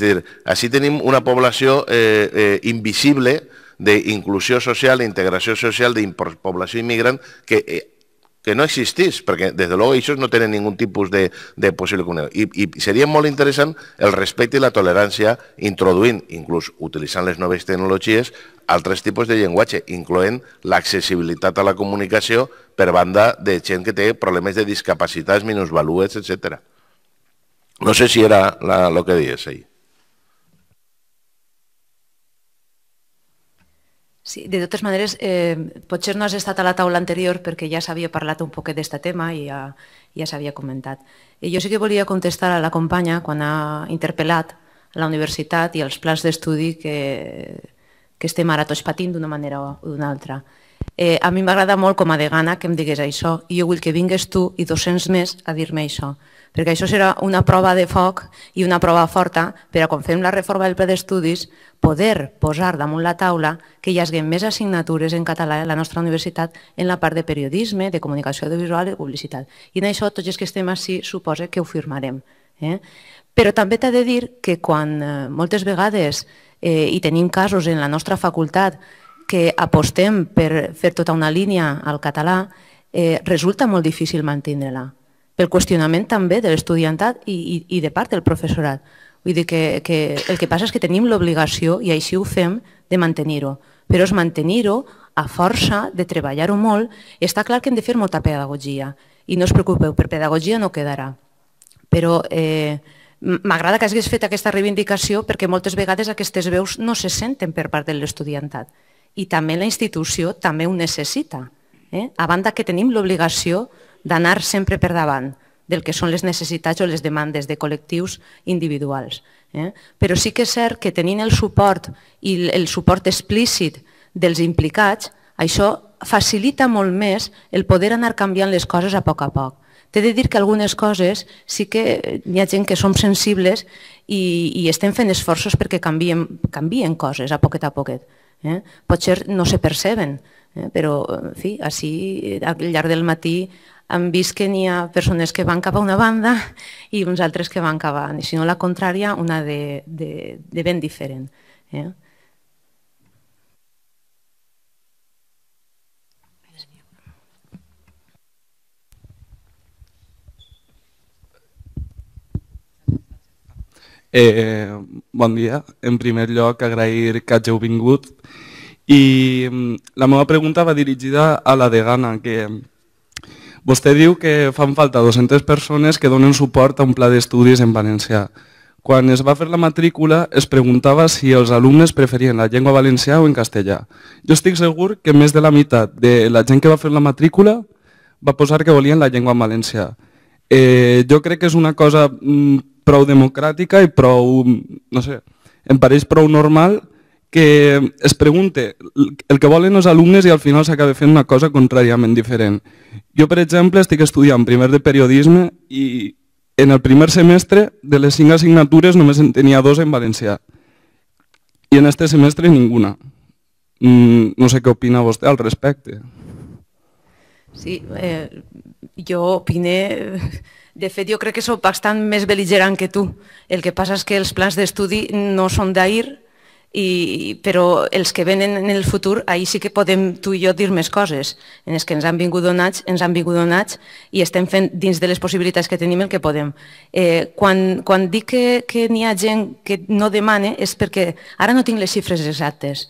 a dir, així tenim una població eh, eh, invisible d'inclusió social, d'integració social, d'impoblació immigrant, que eh, que no existís, perquè des de luego no tenen ningun tipus de, de possible comunitat. I, I seria molt interessant el respecte i la tolerància introduint, inclús utilitzant les noves tecnologies, altres tipus de llenguatge, incloent l'accessibilitat a la comunicació per banda de gent que té problemes de discapacitats, minusvalues, etc. No sé si era el que deies ahir. Sí, de totes maneres, eh, potser no has estat a la taula anterior perquè ja s'havia parlat un poquet d'aquest tema i ja, ja s'havia comentat. I eh, jo sí que volia contestar a la companya quan ha interpel·lat la universitat i els plans d'estudi que, que estem ara tots patint d'una manera o d'una altra. Eh, a mi m'agrada molt com a degana que em digués això i jo vull que vingues tu i 200 més a dir-me això perquè això serà una prova de foc i una prova forta per a quan fem la reforma del ple d'estudis poder posar damunt la taula que hi haguen més assignatures en català a la nostra universitat en la part de periodisme, de comunicació audiovisual i publicitat. I en això tots els que estem així suposa que ho firmarem. Eh? Però també t'ha de dir que quan eh, moltes vegades, eh, i tenim casos en la nostra facultat, que apostem per fer tota una línia al català, eh, resulta molt difícil mantindre-la pel qüestionament també de l'estudiantat i, i, i de part del professorat. Vull dir que, que el que passa és que tenim l'obligació, i així ho fem, de mantenir-ho. Però és mantenir-ho a força de treballar-ho molt. està clar que hem de fer molta pedagogia. I no us preocupeu, per pedagogia no quedarà. Però eh, m'agrada que hagués fet aquesta reivindicació perquè moltes vegades aquestes veus no se senten per part de l'estudiantat. I també la institució també ho necessita. Eh? A banda que tenim l'obligació de d'anar sempre per davant del que són les necessitats o les demandes de col·lectius individuals. Eh? Però sí que és cert que tenint el suport i el suport explícit dels implicats, això facilita molt més el poder anar canviant les coses a poc a poc. T'he de dir que algunes coses sí que hi ha gent que som sensibles i, i estem fent esforços perquè canvien, canvien coses a poquet a poquet. Eh? Potser no se perceben, eh? però en fi, així, al llarg del matí hem vist que n'hi ha persones que van cap a una banda i uns altres que van cap a, i si no la contrària, una de, de, de ben diferent. Eh? Eh, bon dia. En primer lloc, agrair que hàgiu vingut. I mm, la meva pregunta va dirigida a la degana, que Vostè diu que fan falta 200 persones que donen suport a un pla d'estudis en valencià. Quan es va fer la matrícula es preguntava si els alumnes preferien la llengua valencià o en castellà. Jo estic segur que més de la meitat de la gent que va fer la matrícula va posar que volien la llengua en valencià. Eh, jo crec que és una cosa mm, prou democràtica i prou, mm, no sé, em pareix prou normal que es pregunte el que volen els alumnes i al final s'acaba fent una cosa contràriament diferent. Jo, per exemple, estic estudiant primer de periodisme i en el primer semestre de les cinc assignatures només en tenia dos en valencià i en aquest semestre ninguna. Mm, no sé què opina vostè al respecte. Sí, eh, jo opine... De fet, jo crec que sóc bastant més beligerant que tu. El que passa és que els plans d'estudi no són d'ahir, i, però els que venen en el futur, ahí sí que podem tu i jo dir més coses. En els que ens han vingut donats, ens han vingut donats i estem fent dins de les possibilitats que tenim el que podem. Eh, quan, quan dic que, que n'hi ha gent que no demane és perquè ara no tinc les xifres exactes,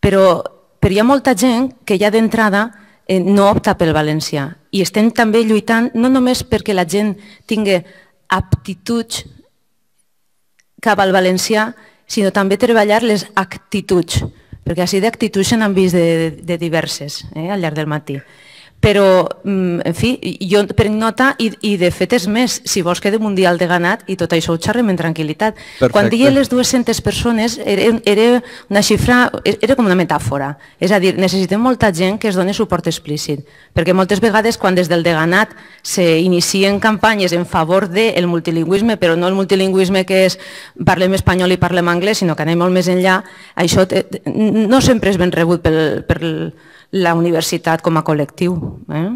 però, però hi ha molta gent que ja d'entrada eh, no opta pel valencià i estem també lluitant no només perquè la gent tingui aptituds cap al valencià, sinó també treballar les actituds, perquè així d'actituds se n'han vist de, de diverses eh, al llarg del matí. Però, mm, en fi, jo prenc nota i, i de fet és més, si vols que de Mundial de Ganat i tot això ho xerrem en tranquil·litat. Perfecte. Quan deia les 200 persones era, era una xifra, era com una metàfora. És a dir, necessitem molta gent que es doni suport explícit. Perquè moltes vegades quan des del Ganat s'inicien campanyes en favor del de multilingüisme, però no el multilingüisme que és parlem espanyol i parlem anglès, sinó que anem molt més enllà, això eh, no sempre és ben rebut pel, pel la universitat com a col·lectiu. Eh?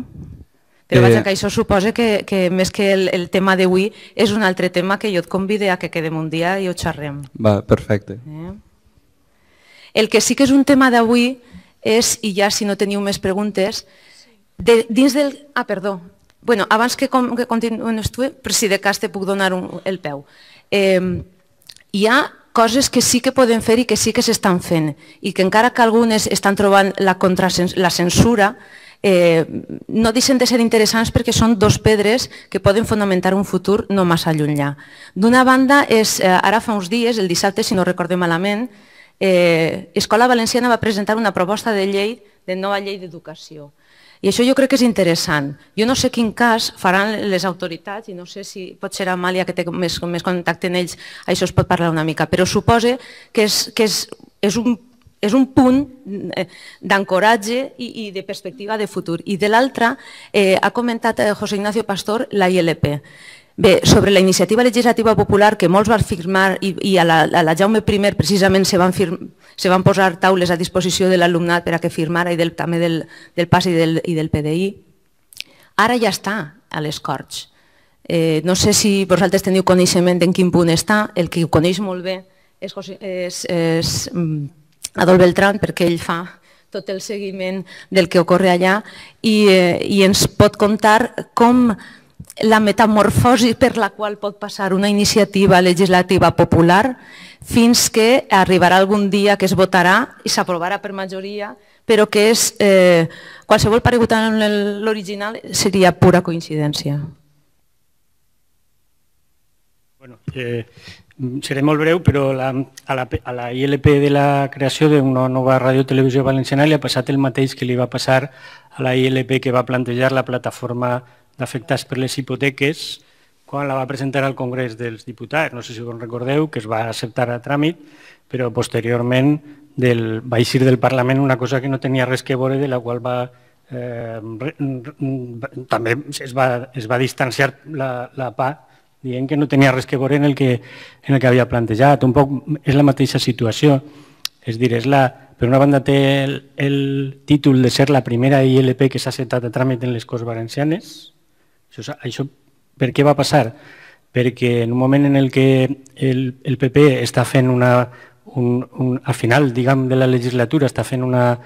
Però vaja, eh. que això suposa que, que més que el, el tema d'avui és un altre tema que jo et convide a que quedem un dia i ho xerrem. Va, perfecte. Eh? El que sí que és un tema d'avui és, i ja si no teniu més preguntes, de, dins del... Ah, perdó. Bueno, abans que, que continuïs tu, per si de cas te puc donar un, el peu. Eh, hi ha coses que sí que podem fer i que sí que s'estan fent i que encara que algunes estan trobant la, la censura, eh, no deixen de ser interessants perquè són dos pedres que poden fonamentar un futur no massa llunyà. D'una banda, és, eh, ara fa uns dies, el dissabte, si no recordem malament, eh, Escola Valenciana va presentar una proposta de llei de nova llei d'educació i això jo crec que és interessant. Jo no sé quin cas faran les autoritats i no sé si pot ser Amàlia que té més, més contacte amb ells, això es pot parlar una mica, però suposa que és, que és, és un és un punt eh, d'ancoratge i, i de perspectiva de futur. I de l'altra, eh, ha comentat eh, José Ignacio Pastor la ILP. Bé, sobre la iniciativa legislativa popular que molts van firmar i, i a, la, a la Jaume I precisament se van, se van posar taules a disposició de l'alumnat per a que firmara i del, també del, del PAS i del, i del PDI, ara ja està a les Corts. Eh, no sé si vosaltres teniu coneixement en quin punt està, el que ho coneix molt bé és, és, és mm, Adol Beltrán perquè ell fa tot el seguiment del que ocorre allà i, eh, i ens pot contar com la metamorfosi per la qual pot passar una iniciativa legislativa popular fins que arribarà algun dia que es votarà i s'aprovarà per majoria, però que és, eh, qualsevol paregut en l'original seria pura coincidència. Bueno, eh, seré molt breu, però la, a, la, a la ILP de la creació d'una nova radiotelevisió valenciana li ha passat el mateix que li va passar a la ILP que va plantejar la plataforma d'afectats per les hipoteques quan la va presentar al Congrés dels Diputats, no sé si ho recordeu, que es va acceptar a tràmit, però posteriorment del, va eixir del Parlament una cosa que no tenia res que veure, de la qual va, eh, també es va, es va distanciar la, la PA, dient que no tenia res que veure en el que, en el que havia plantejat. Un poc és la mateixa situació. És dir, és la, per una banda té el, el títol de ser la primera ILP que s'ha acceptat a tràmit en les Corts Valencianes, això, això per què va passar? Perquè en un moment en el que el, el PP està fent una, un, un, al final diguem, de la legislatura està fent una,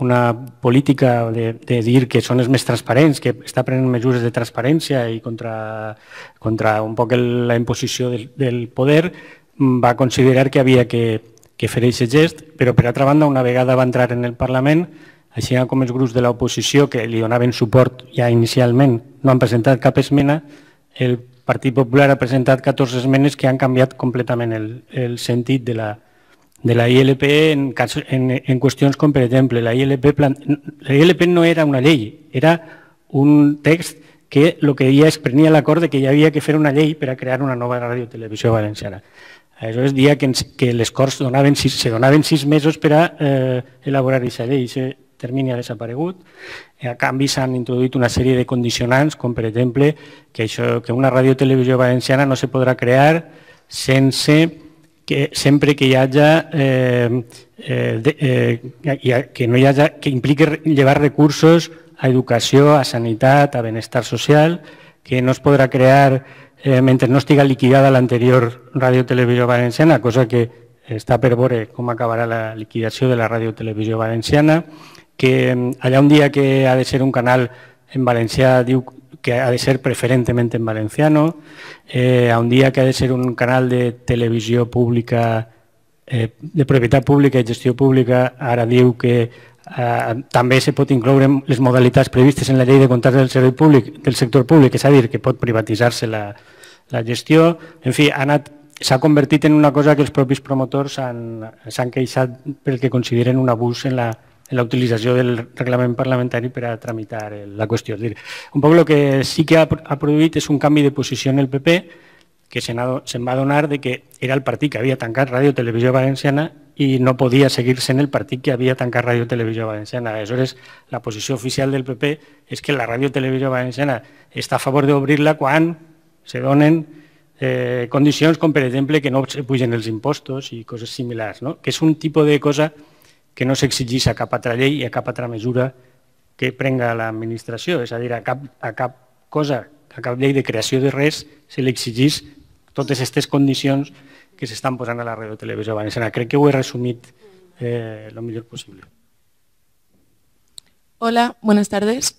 una política de, de dir que són els més transparents, que està prenent mesures de transparència i contra, contra un poc el, la imposició del, del poder, mm, va considerar que havia que, que fer aquest gest, però per altra banda, una vegada va entrar en el Parlament, així com els grups de l'oposició que li donaven suport ja inicialment no han presentat cap esmena, el Partit Popular ha presentat 14 esmenes que han canviat completament el, el sentit de la, de la ILP en, cas, en, en qüestions com, per exemple, la ILP, plan, la ILP no era una llei, era un text que el que ja es prenia l'acord de que hi havia que fer una llei per a crear una nova ràdio televisió valenciana. Aleshores, dia que, ens, que les Corts donaven, se donaven sis mesos per a eh, elaborar aquesta llei. Se, termini ha desaparegut. Eh, a canvi, s'han introduït una sèrie de condicionants, com per exemple que, això, que una televisió valenciana no se podrà crear sense que sempre que hi haja eh, eh, de, eh, que no hi haja, que impliqui llevar recursos a educació, a sanitat, a benestar social, que no es podrà crear eh, mentre no estiga liquidada l'anterior televisió valenciana, cosa que està per veure com acabarà la liquidació de la televisió valenciana, que mm, allà un dia que ha de ser un canal en valencià diu que ha de ser preferentment en valenciano, eh, a un dia que ha de ser un canal de televisió pública, eh, de propietat pública i gestió pública, ara diu que eh, també se pot incloure les modalitats previstes en la llei de comptes del servei públic, del sector públic, és a dir, que pot privatitzar-se la, la gestió. En fi, ha anat s'ha convertit en una cosa que els propis promotors s'han queixat pel que consideren un abús en la, la utilització del reglament parlamentari per a tramitar la qüestió. És dir, un poc el que sí que ha, produït és un canvi de posició en el PP que se'n se va adonar de que era el partit que havia tancat Ràdio Televisió Valenciana i no podia seguir sent el partit que havia tancat Ràdio Televisió Valenciana. Aleshores, la posició oficial del PP és que la Ràdio Televisió Valenciana està a favor d'obrir-la quan se donen eh, condicions com, per exemple, que no se pugen els impostos i coses similars, no? que és un tipus de cosa que que no exigís a capa ley y a capa altra mesura que prenga la administración, es decir, a cap, cosa, a cap ley de creación de res se le exigís todas estas condiciones que se están posant a la de televisión valenciana. Creo que voy a resumir eh, lo mejor posible. Hola, buenas tardes.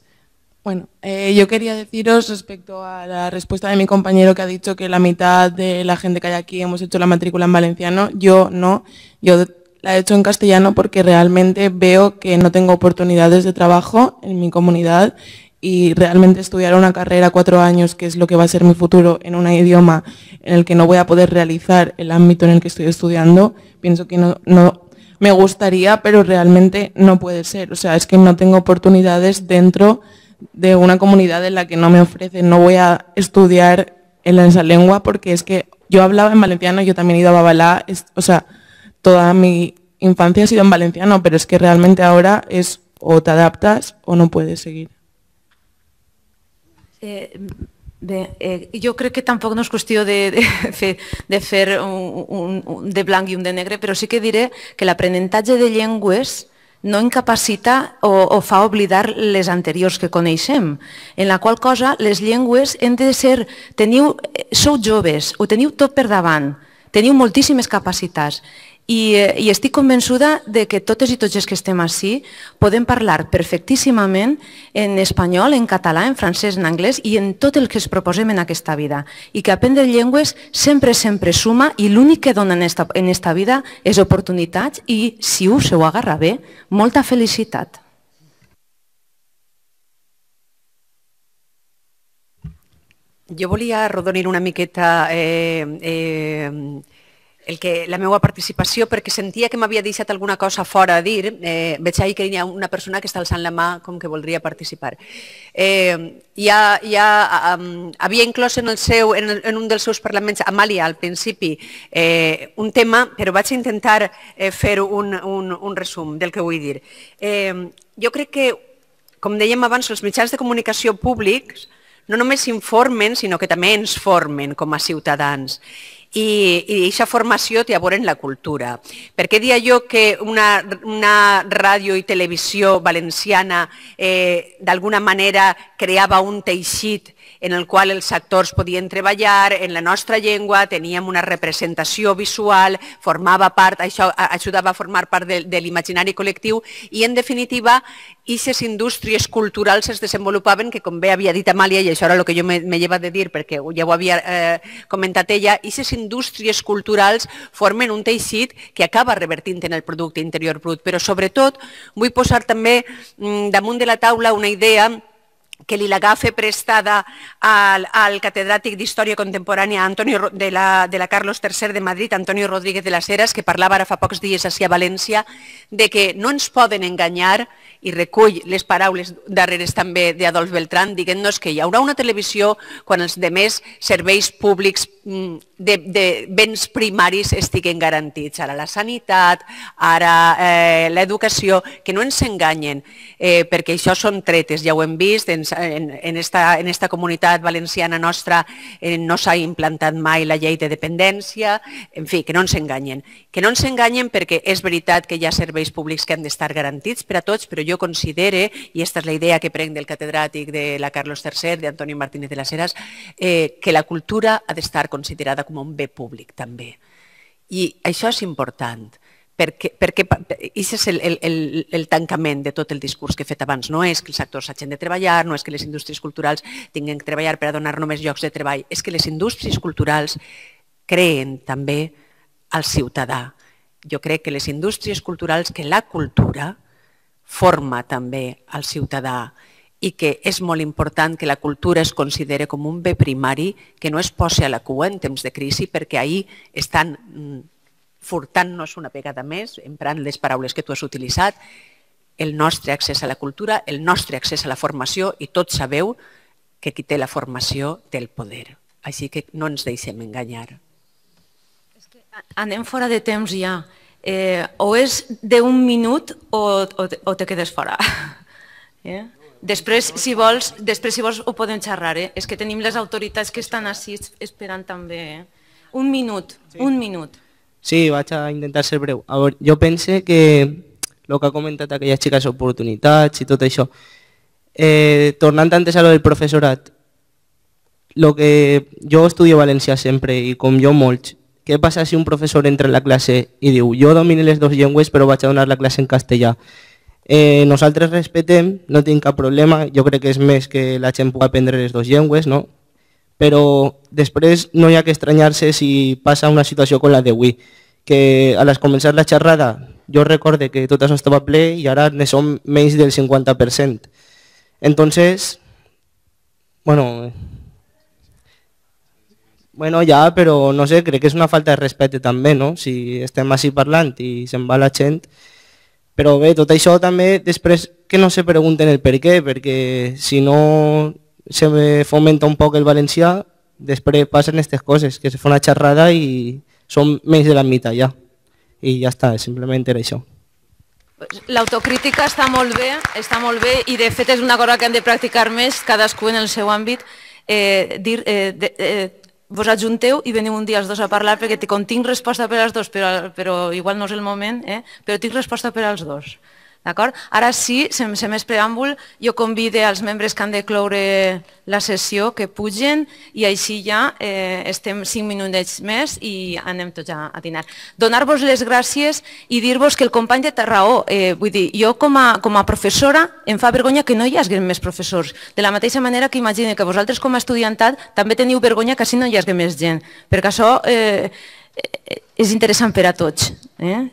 Bueno, eh, yo quería deciros respecto a la respuesta de mi compañero que ha dicho que la mitad de la gente que hay aquí hemos hecho la matrícula en valenciano. Yo no, yo la he hecho en castellano porque realmente veo que no tengo oportunidades de trabajo en mi comunidad y realmente estudiar una carrera cuatro años, que es lo que va a ser mi futuro, en un idioma en el que no voy a poder realizar el ámbito en el que estoy estudiando, pienso que no, no me gustaría, pero realmente no puede ser. O sea, es que no tengo oportunidades dentro de una comunidad en la que no me ofrecen, no voy a estudiar en esa lengua porque es que yo hablaba en valenciano, yo también he ido a Babalá, o sea, toda mi infancia ha sido en valenciano, pero es que realmente ahora es o te adaptas o no puedes seguir. Eh, bé, eh, jo crec que tampoc no és qüestió de, de fer, de, fer un, un, un de blanc i un de negre, però sí que diré que l'aprenentatge de llengües no incapacita o, o fa oblidar les anteriors que coneixem, en la qual cosa les llengües hem de ser, teniu, eh, sou joves, ho teniu tot per davant, teniu moltíssimes capacitats i, I estic convençuda de que totes i tots els que estem ací podem parlar perfectíssimament en espanyol, en català, en francès, en anglès i en tot el que es proposem en aquesta vida. I que aprendre llengües sempre, sempre suma i l'únic que dona en esta, en esta vida és oportunitats i, si us ho agarra bé, molta felicitat. Jo volia rodonir una miqueta eh, eh, el que, la meva participació perquè sentia que m'havia deixat alguna cosa fora a dir. Eh, veig ahir que hi ha una persona que està alçant la mà com que voldria participar. Eh, ja, ja um, havia inclòs en, el seu, en, en un dels seus parlaments, Amàlia, al principi, eh, un tema, però vaig intentar eh, fer un, un, un resum del que vull dir. Eh, jo crec que, com dèiem abans, els mitjans de comunicació públics no només informen, sinó que també ens formen com a ciutadans i, i aquesta formació té a veure amb la cultura. Per què dia jo que una, una ràdio i televisió valenciana eh, d'alguna manera creava un teixit en el qual els actors podien treballar en la nostra llengua, teníem una representació visual, formava part, això ajudava a formar part de, de l'imaginari col·lectiu i, en definitiva, aquestes indústries culturals es desenvolupaven, que com bé havia dit Amàlia, i això era el que jo me, me lleva de dir perquè ja ho havia eh, comentat ella, aquestes indústries culturals formen un teixit que acaba revertint en el producte interior brut, però sobretot vull posar també mm, damunt de la taula una idea que li l'agafa prestada al, al catedràtic d'Història Contemporània Antonio, de, la, de la Carlos III de Madrid, Antonio Rodríguez de las Heras, que parlava ara fa pocs dies a València, de que no ens poden enganyar, i recull les paraules darreres també d'Adolf Beltrán, diguent-nos que hi haurà una televisió quan els demés serveis públics mm, de, de béns primaris estiguen garantits. Ara la sanitat, ara eh, l'educació, que no ens enganyen, eh, perquè això són tretes, ja ho hem vist, en doncs, en, en, esta, en esta comunitat valenciana nostra eh, no s'ha implantat mai la llei de dependència, en fi, que no ens enganyen. Que no ens enganyen perquè és veritat que hi ha serveis públics que han d'estar garantits per a tots, però jo considere, i aquesta és la idea que prenc del catedràtic de la Carlos III, d'Antoni Martínez de las Heras, eh, que la cultura ha d'estar considerada com un bé públic també. I això és important perquè, perquè això és el, el, el, el tancament de tot el discurs que he fet abans. No és que els actors hagin de treballar, no és que les indústries culturals tinguin que treballar per a donar només llocs de treball, és que les indústries culturals creen també al ciutadà. Jo crec que les indústries culturals, que la cultura forma també al ciutadà i que és molt important que la cultura es considere com un bé primari que no es posi a la cua en temps de crisi perquè ahir estan mm, furtant-nos una vegada més, emprant les paraules que tu has utilitzat, el nostre accés a la cultura, el nostre accés a la formació i tots sabeu que qui té la formació té el poder. Així que no ens deixem enganyar. És que anem fora de temps ja. Eh, o és d'un minut o, o, o te quedes fora. Eh? Després, si vols, després, si vols ho podem xerrar. Eh? És que tenim les autoritats que estan així esperant també. Eh? Un minut, sí. un minut. Sí, vaig a intentar ser breu. A veure, jo pense que el que ha comentat xica és oportunitats i tot això. Eh, tornant antes a lo del professorat, lo que jo estudio a València sempre i com jo molts, què passa si un professor entra en la classe i diu jo domino les dues llengües però vaig a donar la classe en castellà? Eh, nosaltres respetem, no tinc cap problema, jo crec que és més que la gent pugui aprendre les dues llengües, no? però després no hi ha que estranyar-se si passa una situació com la d'avui, que a les començar la xerrada jo recorde que tot això estava ple i ara ne som menys del 50%. Entonces, bueno, bueno ja, però no sé, crec que és una falta de respecte també, no? Si estem així parlant i se'n va la gent. Però bé, tot això també després que no se pregunten el per què, perquè si no se fomenta un poc el valencià, després passen aquestes coses, que se fa una xerrada i són més de la mitja ja. I ja està, simplement era això. L'autocrítica està molt bé, està molt bé i de fet és una cosa que hem de practicar més, cadascú en el seu àmbit. Eh, dir, eh, de, eh, vos adjunteu i veniu un dia els dos a parlar perquè com tinc resposta per als dos, però, però igual no és el moment, eh? però tinc resposta per als dos. D'acord? Ara sí, sense més preàmbul, jo convide els membres que han de cloure la sessió que pugen i així ja eh, estem cinc minutets més i anem tots ja a dinar. Donar-vos les gràcies i dir-vos que el company de Tarraó, eh, vull dir, jo com a, com a professora em fa vergonya que no hi hagués més professors. De la mateixa manera que imagino que vosaltres com a estudiantat també teniu vergonya que així no hi hagués més gent, perquè això eh, eh, és interessant per a tots. Eh?